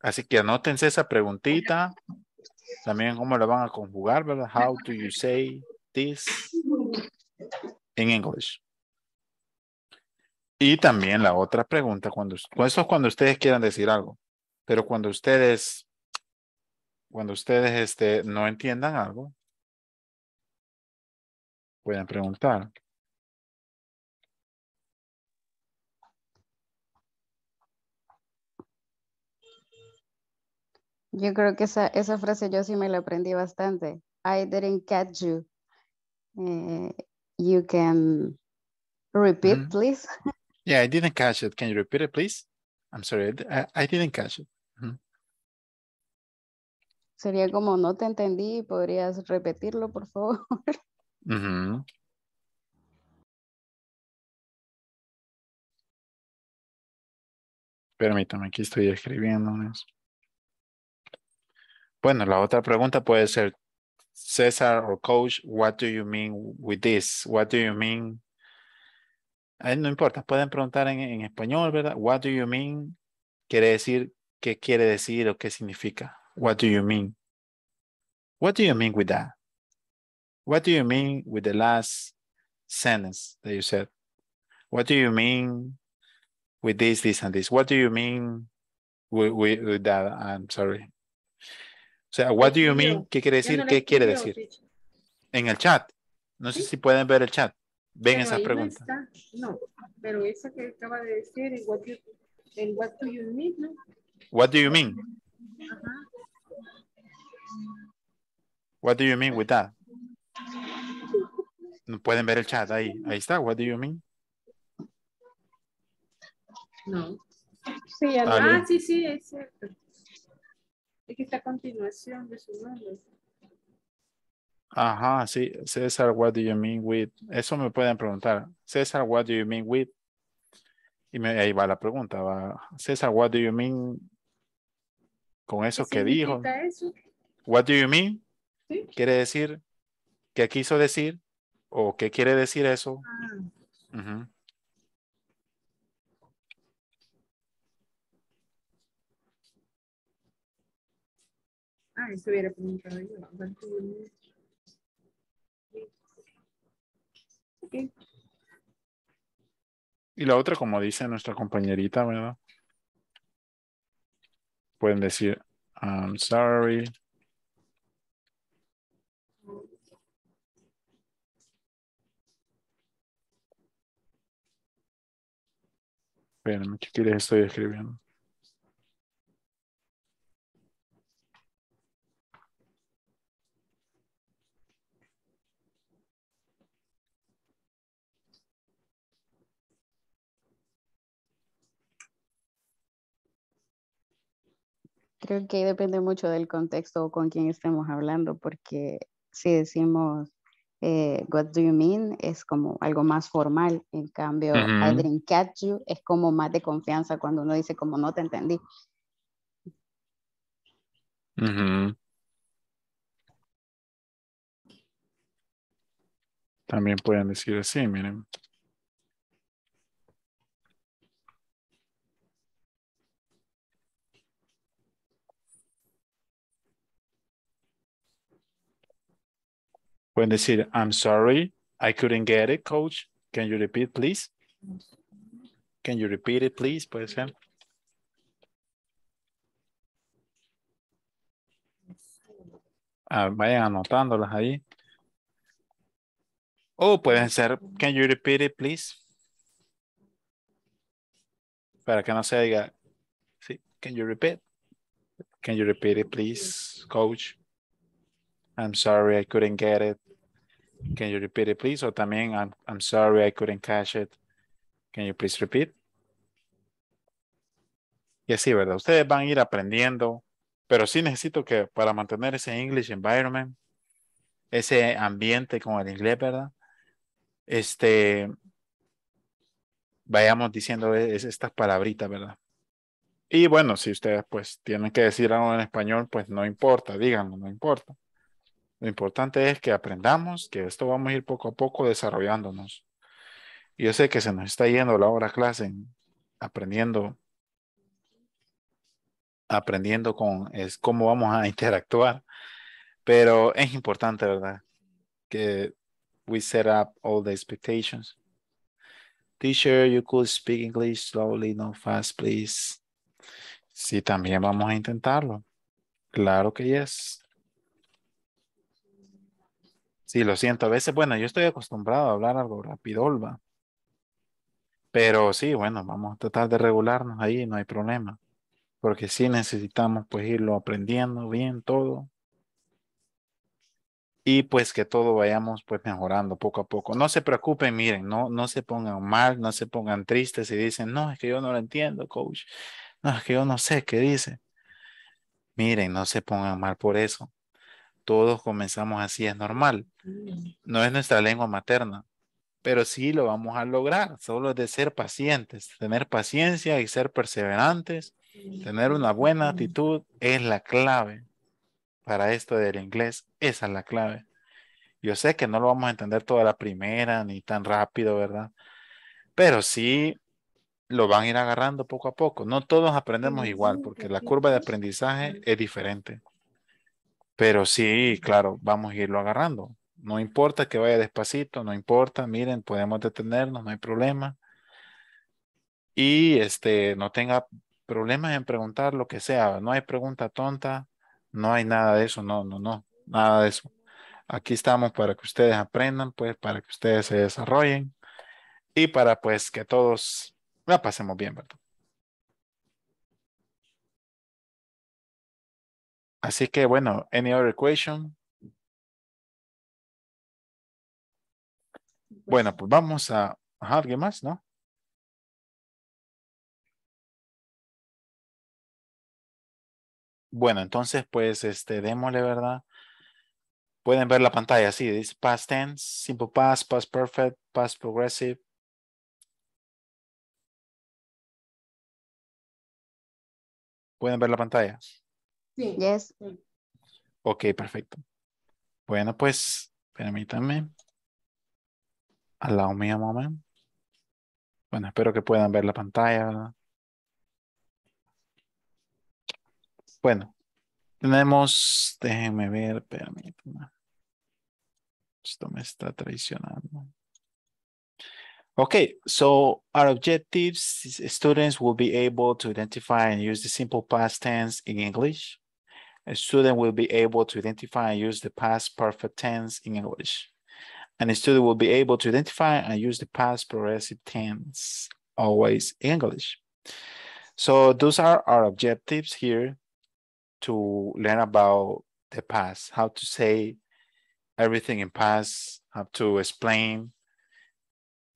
Así que anótense esa preguntita también cómo lo van a conjugar, ¿verdad? How do you say this in English? Y también la otra pregunta, cuando, pues cuando ustedes quieran decir algo, pero cuando ustedes, cuando ustedes este, no entiendan algo, pueden preguntar. Yo creo que esa, esa frase yo sí me la aprendí bastante. I didn't catch you. Eh, you can repeat, mm. please. Yeah, I didn't catch it. Can you repeat it, please? I'm sorry, I, didn't catch it. Mm-hmm. Sería como, no te entendí, ¿podrías repetirlo, por favor? Mm-hmm. Permítame, aquí estoy escribiendo. Eso. Bueno, la otra pregunta puede ser, César or coach, what do you mean with this? What do you mean? no importa, pueden preguntar en, en español, ¿verdad? What do you mean? Quiere decir, ¿qué quiere decir o qué significa? What do you mean? What do you mean with that? What do you mean with the last sentence that you said? What do you mean with this, this, and this? What do you mean with, with that? I'm sorry. O sea, what do you mean? ¿Qué quiere decir? ¿Qué quiere decir? En el chat. No sé si pueden ver el chat. Ven esas preguntas. No, pero esa que acaba de decir, en what, what do you mean, ¿no? What do you mean? What do you mean with that? Pueden ver el chat ahí. Ahí está. What do you mean? No. Sí, ah, ah, sí, sí, es cierto que está a continuación de su nombre. Ajá, sí. César, what do you mean with? Eso me pueden preguntar. César, what do you mean with? Y me, ahí va la pregunta. Va. César, what do you mean con eso que dijo? What do you mean? Quiere decir, ¿qué quiso decir? ¿O qué quiere decir eso? Ah. Okay. Y la otra, como dice nuestra compañerita, ¿verdad? Pueden decir, I'm sorry. ¿Qué les estoy escribiendo. creo que depende mucho del contexto con quien estemos hablando, porque si decimos eh, what do you mean es como algo más formal, en cambio I didn't catch you es como más de confianza cuando uno dice como no te entendí. También pueden decir así, miren. Pueden decir, I'm sorry, I couldn't get it, coach. Can you repeat, please? Can you repeat it, please? Puede ser. Ah, vayan anotándolas ahí. O pueden ser, can you repeat it, please? Para que no se diga, sí, can you repeat? Can you repeat it, please, coach? I'm sorry I couldn't get it. Can you repeat it, please? O también, I'm, sorry I couldn't catch it. Can you please repeat? Y así, ¿verdad? Ustedes van a ir aprendiendo, pero sí necesito que para mantener ese English environment, ese ambiente con el inglés, ¿verdad? Este, vayamos diciendo e, estas palabritas, ¿verdad? Y bueno, si ustedes pues tienen que decir algo en español, pues no importa, díganlo, no importa. Lo importante es que aprendamos, que esto vamos a ir poco a poco desarrollándonos. Yo sé que se nos está yendo la hora clase aprendiendo, aprendiendo con es cómo vamos a interactuar, pero es importante, ¿verdad? Que we set up all the expectations. Teacher, you could speak English slowly, no fast, please. Sí, también vamos a intentarlo. Claro que yes. Sí, lo siento. A veces, bueno, yo estoy acostumbrado a hablar algo rápido, Olva. Pero sí, bueno, vamos a tratar de regularnos ahí, no hay problema. Porque sí necesitamos pues irlo aprendiendo bien todo. Y pues que todo vayamos pues mejorando poco a poco. No se preocupen, miren, no, no se pongan mal, no se pongan tristes y dicen, no, es que yo no lo entiendo, coach. No, es que yo no sé qué dice. Miren, no se pongan mal por eso todos comenzamos así, es normal. Mm. No es nuestra lengua materna, pero sí lo vamos a lograr, solo es de ser pacientes, tener paciencia y ser perseverantes, mm. tener una buena mm. actitud es la clave para esto del inglés, esa es la clave. Yo sé que no lo vamos a entender toda la primera ni tan rápido, ¿verdad? Pero sí lo van a ir agarrando poco a poco. No todos aprendemos igual porque la curva de aprendizaje es diferente. Pero sí, claro, vamos a irlo agarrando. No importa que vaya despacito, no importa, miren, podemos detenernos, no hay problema. Y este, no tenga problemas en preguntar lo que sea, no hay pregunta tonta, no hay nada de eso, no, no, no, nada de eso. Aquí estamos para que ustedes aprendan, pues para que ustedes se desarrollen y para pues que todos la pasemos bien, ¿verdad? Así que bueno, any other question? Pues bueno, pues vamos a, alguien más, ¿no? Bueno, entonces pues este démosle, ¿verdad? Pueden ver la pantalla, sí, dice past tense, simple past, past perfect, past progressive. Pueden ver la pantalla. Yes. Ok, perfecto. Bueno, pues, permítanme. Allow me a moment. Bueno, espero que puedan ver la pantalla. Bueno, tenemos, déjenme ver, permítanme. Esto me está traicionando. Okay, so our objectives, students will be able to identify and use the simple past tense in English. a student will be able to identify and use the past perfect tense in English. And a student will be able to identify and use the past progressive tense, always English. So those are our objectives here to learn about the past, how to say everything in past, how to explain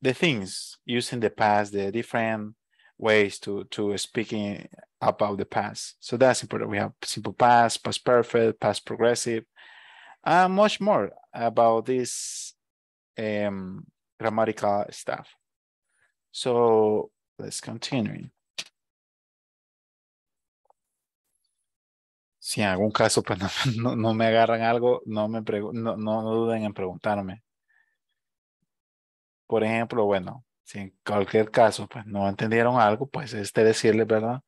the things using the past, the different ways to to speaking about the past. So that's important. We have simple past, past perfect, past progressive, and much more about this um, grammatical stuff. So let's continue. Si en algún caso pues no, no, no me agarran algo, no, me no, no, no duden en preguntarme. Por ejemplo, bueno, si en cualquier caso pues, no entendieron algo, pues este decirle, ¿verdad?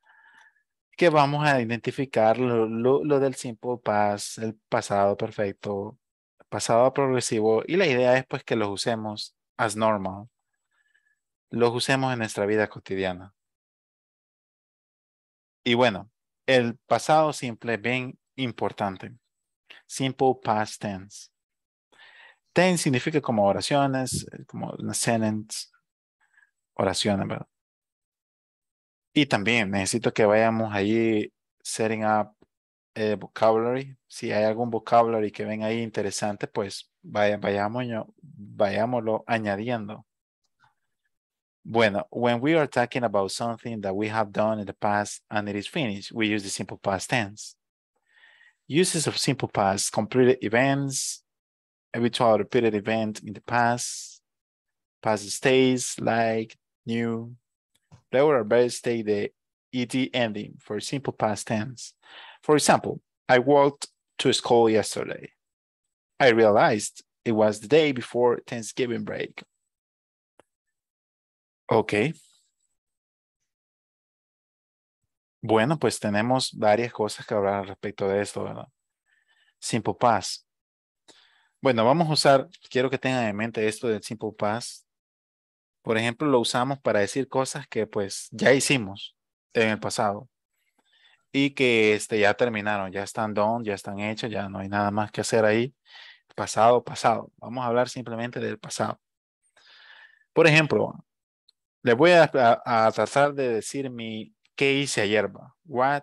Que vamos a identificar lo, del simple past, el pasado perfecto, pasado progresivo, y la idea es pues que los usemos as normal, los usemos en nuestra vida cotidiana. Y bueno, el pasado simple es bien importante. Simple past tense. Tense significa como oraciones, como sentence, oraciones, ¿verdad? Y también necesito que vayamos allí setting up eh, vocabulary. Si hay algún vocabulary que ven ahí interesante, pues vaya, vayamos, vayámoslo añadiendo. Bueno, when we are talking about something that we have done in the past and it is finished, we use the simple past tense. Uses of simple past, completed events, habitual repeated event in the past, past states like new. Regular to take the ed ending for simple past tense. For example, I walked to school yesterday. I realized it was the day before Thanksgiving break. Ok. Bueno, pues tenemos varias cosas que hablar respecto de esto, ¿verdad? Simple past. Bueno, vamos a usar, quiero que tengan en mente esto del simple past por ejemplo, lo usamos para decir cosas que pues ya hicimos en el pasado y que este, ya terminaron, ya están done, ya están hechos, ya no hay nada más que hacer ahí. Pasado, pasado. Vamos a hablar simplemente del pasado. Por ejemplo, le voy a, tratar de decir mi qué hice ayer. What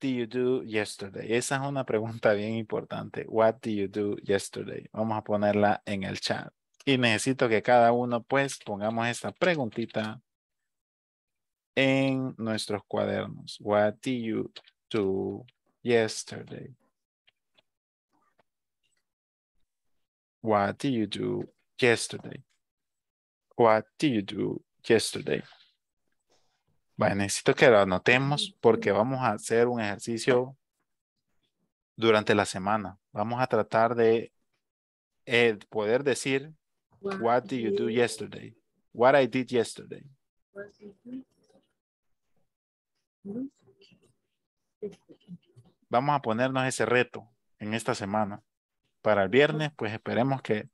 did you do yesterday? Esa es una pregunta bien importante. What did you do yesterday? Vamos a ponerla en el chat. Y necesito que cada uno, pues, pongamos esta preguntita en nuestros cuadernos. What did you do yesterday? What did you do yesterday? What did you do yesterday? Bueno, necesito que lo anotemos porque vamos a hacer un ejercicio durante la semana. Vamos a tratar de eh, poder decir What, do you do yesterday? What I did yesterday. Vamos a ponernos ese reto en esta semana. Para el viernes, pues esperemos que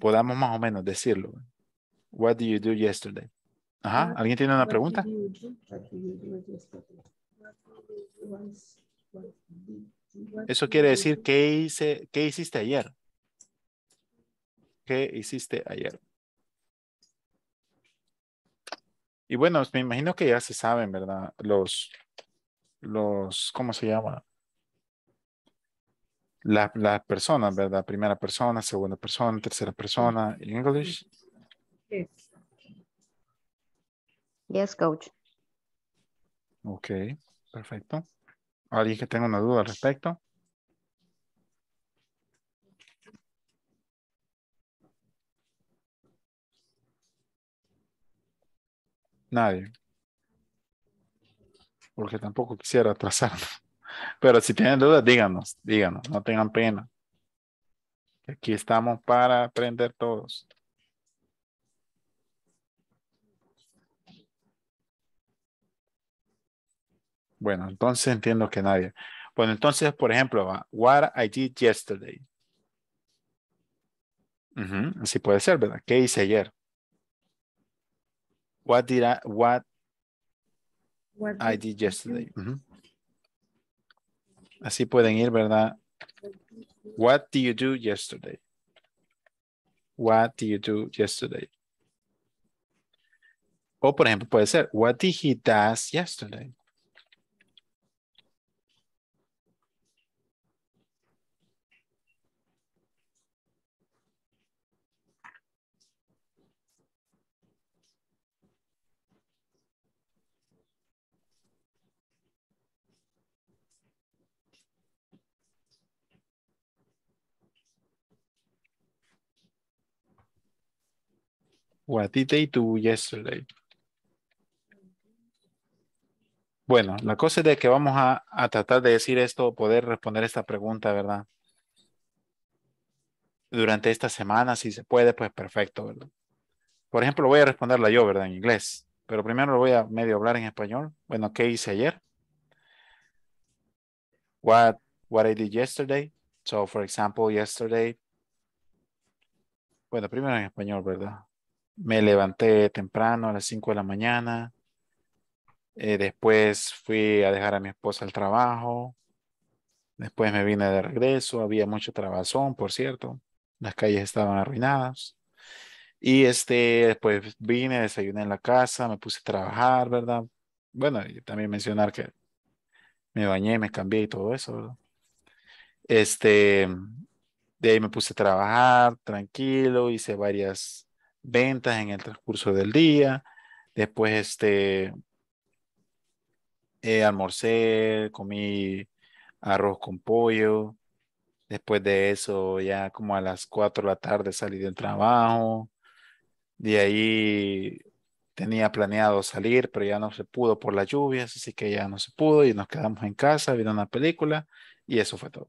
podamos más o menos decirlo. What did you do yesterday? Ajá, ¿alguien tiene una pregunta? Eso quiere decir, ¿qué, hice, qué hiciste ayer? hiciste ayer. Y bueno, me imagino que ya se saben, ¿verdad? Los, los, ¿cómo se llama? Las la persona, ¿verdad? Primera persona, segunda persona, tercera persona, English. Yes. Yes, coach. Ok, perfecto. ¿Alguien que tenga una duda al respecto? Nadie. Porque tampoco quisiera atrasarnos. Pero si tienen dudas, díganos, díganos, no tengan pena. Aquí estamos para aprender todos. Bueno, entonces entiendo que nadie. Bueno, entonces, por ejemplo, what I did yesterday. Así puede ser, ¿verdad? ¿Qué hice ayer? What did I, what, what I did yesterday. Mm -hmm. Así pueden ir, ¿verdad? What do you do yesterday? What do you do yesterday? O por ejemplo puede ser, what did he does yesterday? What did they do yesterday? Bueno, la cosa es de que vamos a, tratar de decir esto poder responder esta pregunta, ¿verdad? Durante esta semana, si se puede, pues perfecto, ¿verdad? Por ejemplo, voy a responderla yo, ¿verdad? En inglés. Pero primero lo voy a medio hablar en español. Bueno, ¿qué hice ayer? What, what I did yesterday. So, for example, yesterday. Bueno, primero en español, ¿verdad? me levanté temprano a las 5 de la mañana. Eh, después fui a dejar a mi esposa al trabajo. Después me vine de regreso. Había mucho trabazón, por cierto. Las calles estaban arruinadas. Y este, después vine, desayuné en la casa, me puse a trabajar, ¿verdad? Bueno, también mencionar que me bañé, me cambié y todo eso, Este, de ahí me puse a trabajar tranquilo, hice varias ventas en el transcurso del día. Después, este, eh, almorcé, comí arroz con pollo. Después de eso, ya como a las 4 de la tarde salí del trabajo. De ahí tenía planeado salir, pero ya no se pudo por las lluvias, así que ya no se pudo y nos quedamos en casa viendo una película y eso fue todo.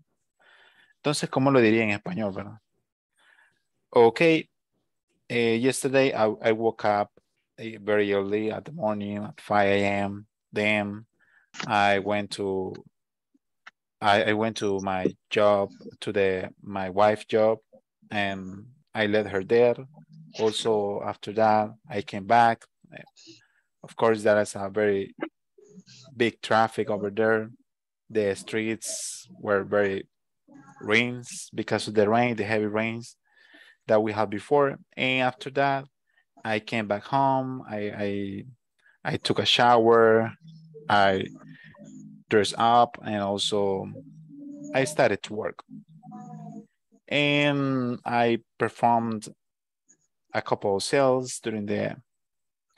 Entonces, ¿cómo lo diría en español, verdad? Ok, Uh, yesterday, I, I woke up eh, very early at the morning at 5 a.m. Then I went to I, I went to my job to the my wife job and I led her there. Also after that I came back. Eh, of course there is a very big traffic over there. The streets were very rains because of the rain, the heavy rains that we had before. And after that, I came back home. I I, I took a shower. I dressed up and also I started to work. And I performed a couple of sales during the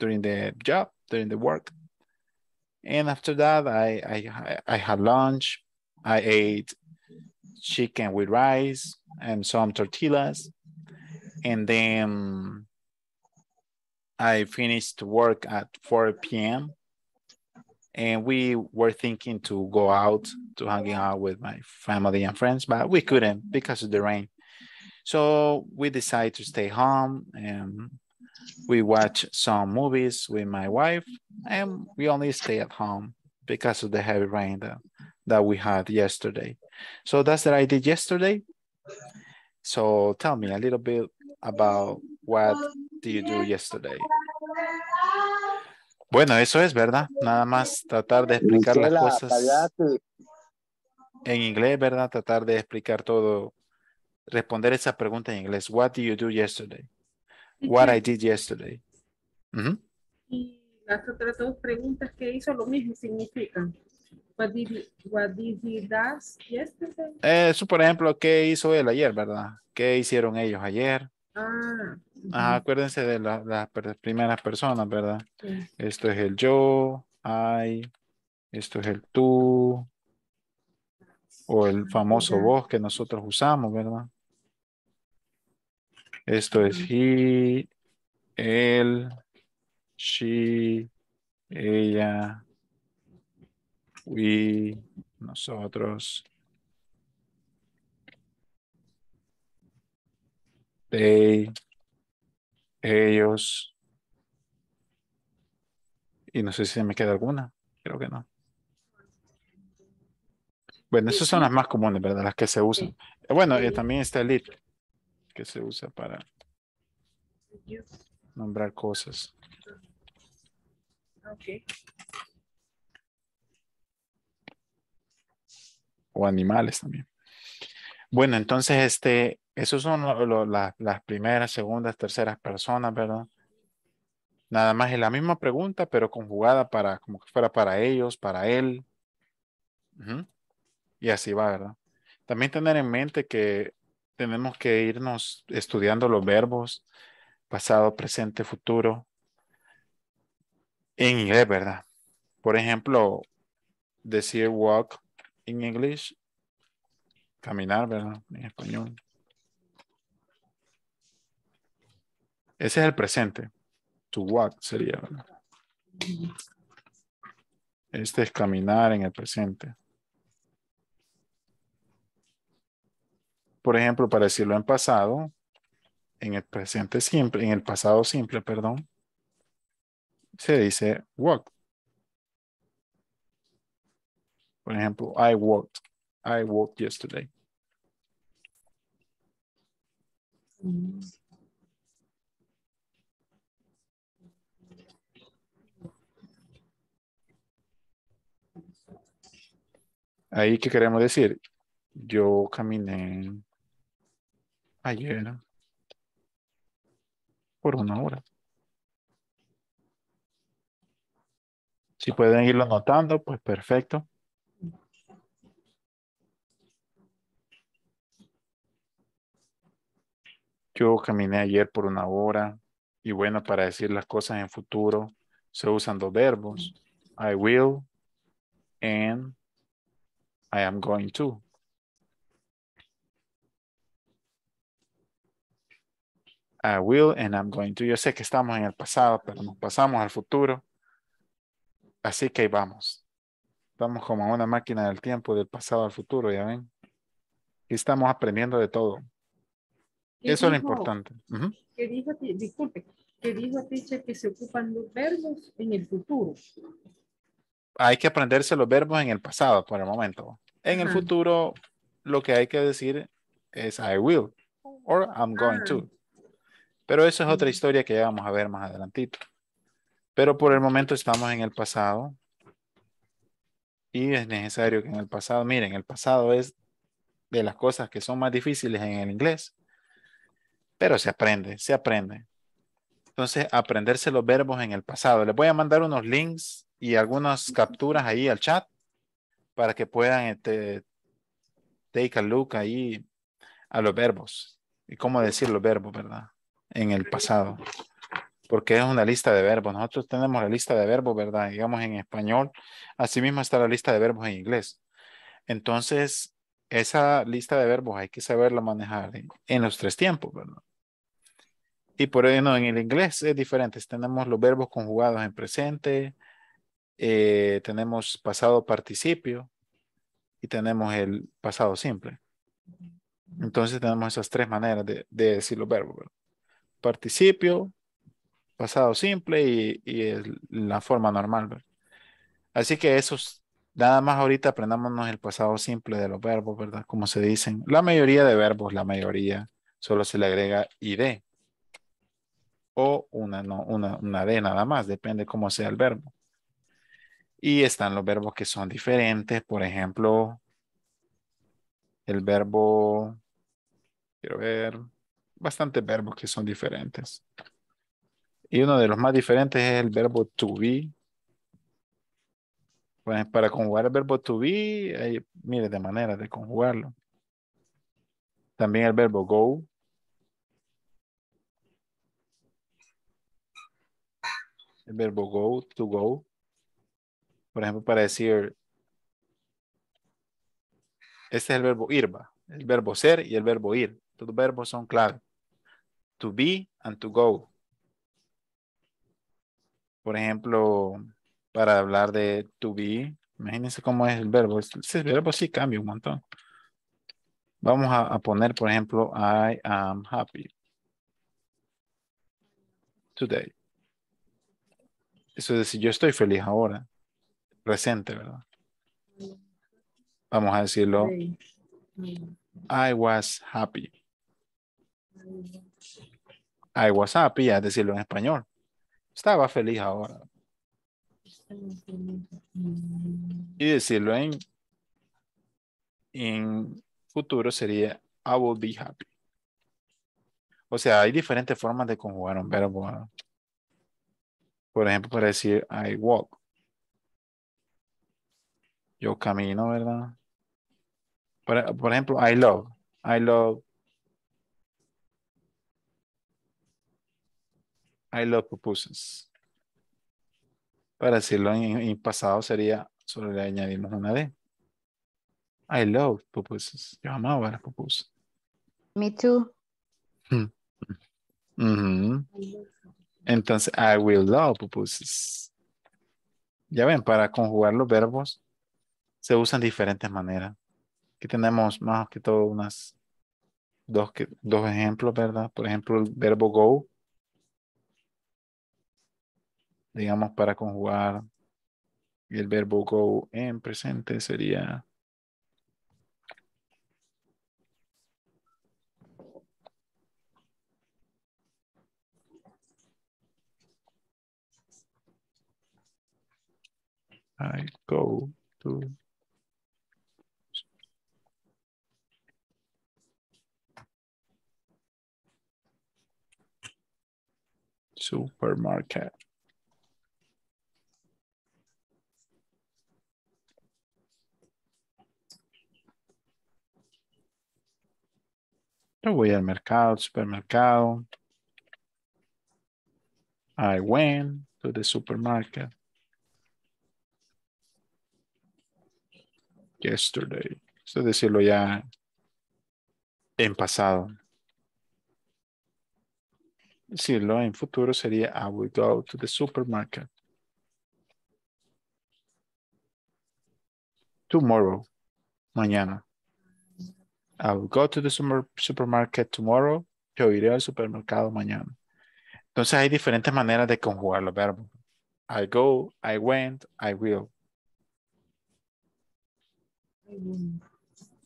during the job, during the work. And after that, I, I, I had lunch. I ate chicken with rice and some tortillas and then I finished work at 4 p.m. And we were thinking to go out to hanging out with my family and friends, but we couldn't because of the rain. So we decided to stay home and we watch some movies with my wife and we only stay at home because of the heavy rain that, that we had yesterday. So that's what I did yesterday. So tell me a little bit about what you do yesterday? Bueno, eso es, ¿verdad? Nada más tratar de explicar las cosas en inglés, ¿verdad? Tratar de explicar todo, responder esa pregunta en inglés. What did you do yesterday? What I did yesterday. Y las otras dos preguntas que hizo lo mismo significan. What did he, what did he do yesterday? Eh, eso, por ejemplo, ¿qué hizo él ayer, verdad? ¿Qué hicieron ellos ayer? Ah, ah, acuérdense de las primeras personas, ¿verdad? Esto es el yo, I, esto es el tú, o el ah, famoso vos que nosotros usamos, ¿verdad? Esto es he, él, she, ella, we, nosotros, ellos, y no sé si me queda alguna, creo que no. Bueno, esas son las más comunes, ¿verdad? Las que se usan. Bueno, y eh, también está el it, que se usa para nombrar cosas. O animales también. Bueno, entonces este, esas son las primeras, segundas, terceras personas, ¿verdad? Nada más es la misma pregunta, pero conjugada para, como que fuera para ellos, para él. Y así va, ¿verdad? También tener en mente que tenemos que irnos estudiando los verbos pasado, presente, futuro en inglés, ¿verdad? Por ejemplo, decir walk en inglés, caminar, ¿verdad? En español. Ese es el presente. To walk sería. Este es caminar en el presente. Por ejemplo, para decirlo en pasado, en el presente simple, en el pasado simple, perdón, se dice walk. Por ejemplo, I walked. I walked yesterday. Mm. Ahí, ¿qué queremos decir? Yo caminé ayer por una hora. Si pueden irlo notando, pues perfecto. Yo caminé ayer por una hora y bueno, para decir las cosas en futuro se usan dos verbos. I will and I am going to. I will and I'm going to. Yo sé que estamos en el pasado, pero nos pasamos al futuro. Así que ahí vamos. Estamos como una máquina del tiempo, del pasado al futuro, ¿ya ven? Y estamos aprendiendo de todo. Eso es lo importante. disculpe, que dijo Ticha que se ocupan los verbos en el futuro. Hay que aprenderse los verbos en el pasado por el momento. En el futuro, lo que hay que decir es I will or I'm going to. Pero eso es otra historia que ya vamos a ver más adelantito. Pero por el momento estamos en el pasado. Y es necesario que en el pasado, miren, el pasado es de las cosas que son más difíciles en el inglés. Pero se aprende, se aprende. Entonces, aprenderse los verbos en el pasado. Les voy a mandar unos links y algunas capturas ahí al chat para que puedan este, take a look ahí a los verbos y cómo decir los verbos, ¿verdad? En el pasado. Porque es una lista de verbos. Nosotros tenemos la lista de verbos, ¿verdad? Digamos en español. Asimismo está la lista de verbos en inglés. Entonces, esa lista de verbos hay que saberla manejar en, los tres tiempos, ¿verdad? Y por eso en el inglés es diferente. Tenemos los verbos conjugados en presente, eh, tenemos pasado participio y tenemos el pasado simple. Entonces tenemos esas tres maneras de, decir los verbos. Participio, pasado simple y, la forma normal. Así que esos, nada más ahorita aprendámonos el pasado simple de los verbos, ¿verdad? Como se dicen. La mayoría de verbos, la mayoría, solo se le agrega id. O una, no, una, una de nada más, depende cómo sea el verbo. Y están los verbos que son diferentes. Por ejemplo, el verbo, quiero ver, bastantes verbos que son diferentes. Y uno de los más diferentes es el verbo to be. Pues para conjugar el verbo to be hay miles de maneras de conjugarlo. También el verbo go. El verbo go, to go. Por ejemplo, para decir, este es el verbo ir, el verbo ser y el verbo ir. Los verbos son clave. To be and to go. Por ejemplo, para hablar de to be, imagínense cómo es el verbo. este verbo sí cambia un montón. Vamos a poner, por ejemplo, I am happy today. Eso es decir, yo estoy feliz ahora reciente, ¿verdad? Vamos a decirlo. I was happy. I was happy, es decirlo en español. Estaba feliz ahora. Y decirlo en, en futuro sería I will be happy. O sea, hay diferentes formas de conjugar un verbo. Por ejemplo, para decir I walk yo camino, ¿verdad? Por, ejemplo, I love. I love. I love pupusas. Para decirlo en, pasado sería, solo le añadimos una D. I love pupusas. Yo amaba las pupusas. Me too. Hmm. Entonces, I will love pupusas. Ya ven, para conjugar los verbos se usan de diferentes maneras. Aquí tenemos más que todo unas dos, dos ejemplos, ¿verdad? Por ejemplo, el verbo go. Digamos, para conjugar el verbo go en presente sería I go to Supermarket. Yo voy al mercado, supermercado. I went to the supermarket yesterday. Es decirlo ya en pasado decirlo en futuro sería I will go to the supermarket. Tomorrow, mañana. I will go to the supermarket tomorrow. Yo iré al supermercado mañana. Entonces hay diferentes maneras de conjugar los verbos. I go, I went, I will.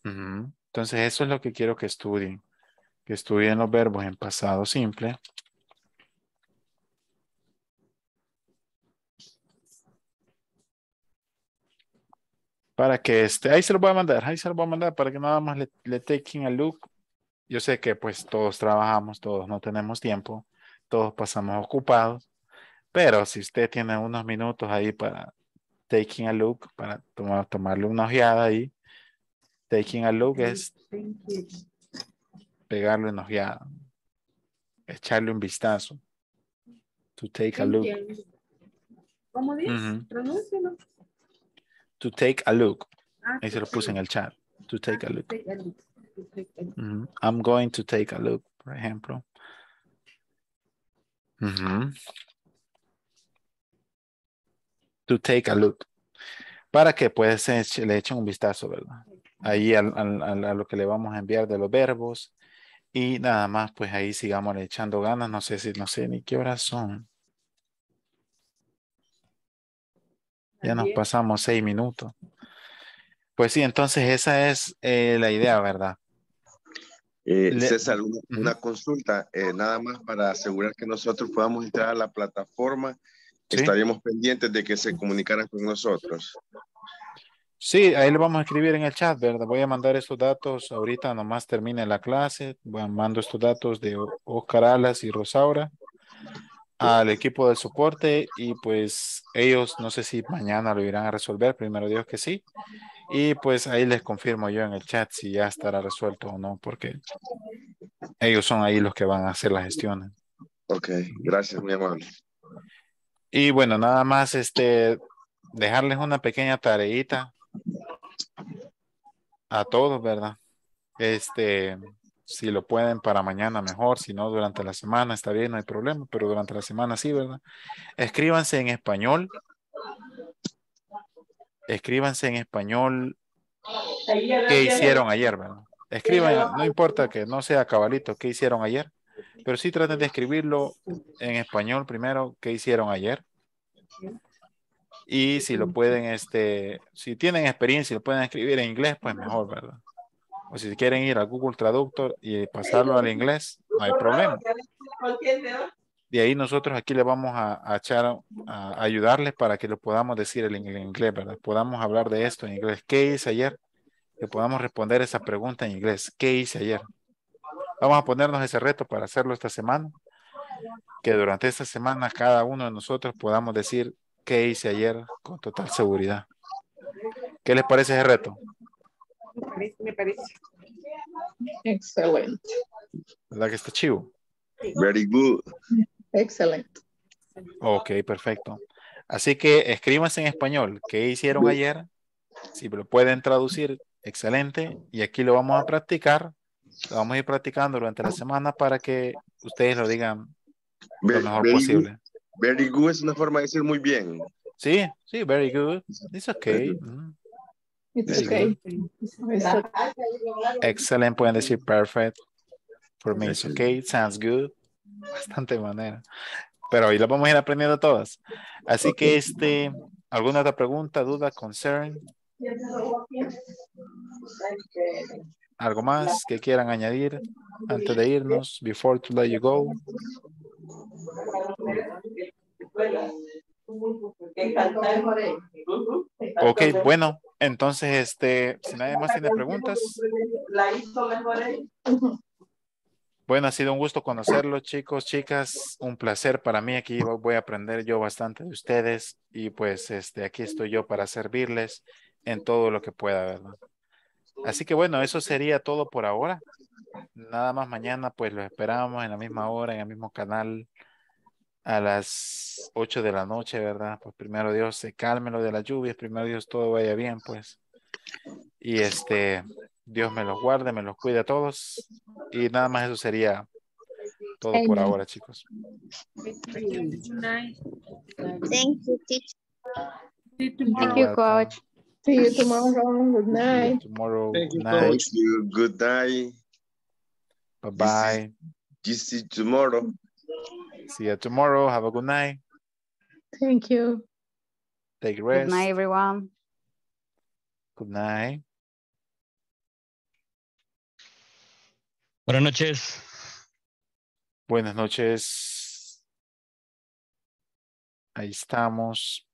Entonces eso es lo que quiero que estudien. Que estudien los verbos en pasado simple Para que este, ahí se lo voy a mandar, ahí se lo voy a mandar para que nada más le, le taking a look. Yo sé que pues todos trabajamos, todos no tenemos tiempo, todos pasamos ocupados, pero si usted tiene unos minutos ahí para taking a look, para tomar, tomarle una ojeada ahí, taking a look es pegarle una ojeada, echarle un vistazo, to take a look. ¿Cómo dice? Uh to take a look. Ah, ahí se lo puse en el chat. To ah, take a look. I'm going to take a look, por ejemplo. To take a look. Para que pues le echen un vistazo, ¿verdad? Ahí a lo que le vamos a enviar de los verbos. Y nada más, pues ahí sigamos echando ganas. No sé si, no sé ni qué horas son. Ya nos pasamos seis minutos. Pues sí, entonces esa es eh, la idea, ¿verdad? Eh, César, una, consulta, eh, nada más para asegurar que nosotros podamos entrar a la plataforma. Estaríamos pendientes de que se comunicaran con nosotros. Sí, ahí lo vamos a escribir en el chat, ¿verdad? Voy a mandar estos datos ahorita, nomás termine la clase. a mando estos datos de Oscar Alas y Rosaura al equipo de soporte y pues ellos no sé si mañana lo irán a resolver, primero Dios que sí. Y pues ahí les confirmo yo en el chat si ya estará resuelto o no, porque ellos son ahí los que van a hacer la gestión. Ok, gracias mi amable. Y bueno, nada más este dejarles una pequeña tareita a todos, ¿verdad? Este, si lo pueden para mañana, mejor. Si no, durante la semana está bien, no hay problema, pero durante la semana sí, ¿verdad? Escríbanse en español. Escríbanse en español qué hicieron ayer, ¿verdad? Escriban, no importa que no sea cabalito, qué hicieron ayer, pero sí traten de escribirlo en español primero, qué hicieron ayer. Y si lo pueden, este, si tienen experiencia y lo pueden escribir en inglés, pues mejor, ¿verdad? O si quieren ir a Google Traductor y pasarlo al inglés, no hay problema. De ahí nosotros aquí le vamos a, echar, a ayudarles para que lo podamos decir en inglés, ¿verdad? Podamos hablar de esto en inglés. ¿Qué hice ayer? Que podamos responder esa pregunta en inglés. ¿Qué hice ayer? Vamos a ponernos ese reto para hacerlo esta semana. Que durante esta semana cada uno de nosotros podamos decir qué hice ayer con total seguridad. ¿Qué les parece ese reto? me parece. Excelente. ¿Verdad que está chivo? Very good. Excelente. Ok, perfecto. Así que escriban en español. ¿Qué hicieron ayer? Si lo pueden traducir, excelente. Y aquí lo vamos a practicar. Lo vamos a ir practicando durante la semana para que ustedes lo digan lo mejor posible. Very good es una forma de decir muy bien. Sí, sí, very good. It's okay. Mm. Ah, excelente pueden decir perfect. For me it's okay, sounds good. Bastante manera. Pero hoy lo vamos a ir aprendiendo todas. Así que este, ¿alguna otra pregunta, duda, concern? ¿Algo más que quieran añadir antes de irnos? Before to let you go. Ok, bueno, entonces, este, si nadie más tiene preguntas. bueno, ha sido un gusto conocerlos, chicos, chicas. Un placer para mí. Aquí voy a aprender yo bastante de ustedes y pues este, aquí estoy yo para servirles en todo lo que pueda, ¿verdad? Así que bueno, eso sería todo por ahora. Nada más mañana, pues los esperamos en la misma hora, en el mismo canal a las 8 de la noche, ¿verdad? Pues primero Dios se calme lo de la lluvia. primero Dios todo vaya bien, pues. Y este, Dios me los guarde, me los cuide a todos. Y nada más eso sería todo por ahora, chicos. Thank you, teacher. Thank you, coach. See you tomorrow. Good night. tomorrow. Thank you, coach. You. Good night. Bye bye. See you tomorrow. See you tomorrow. Have a good night. Thank you. Take a rest. Good night, everyone. Good night. Buenas noches. Buenas noches. Ahí estamos.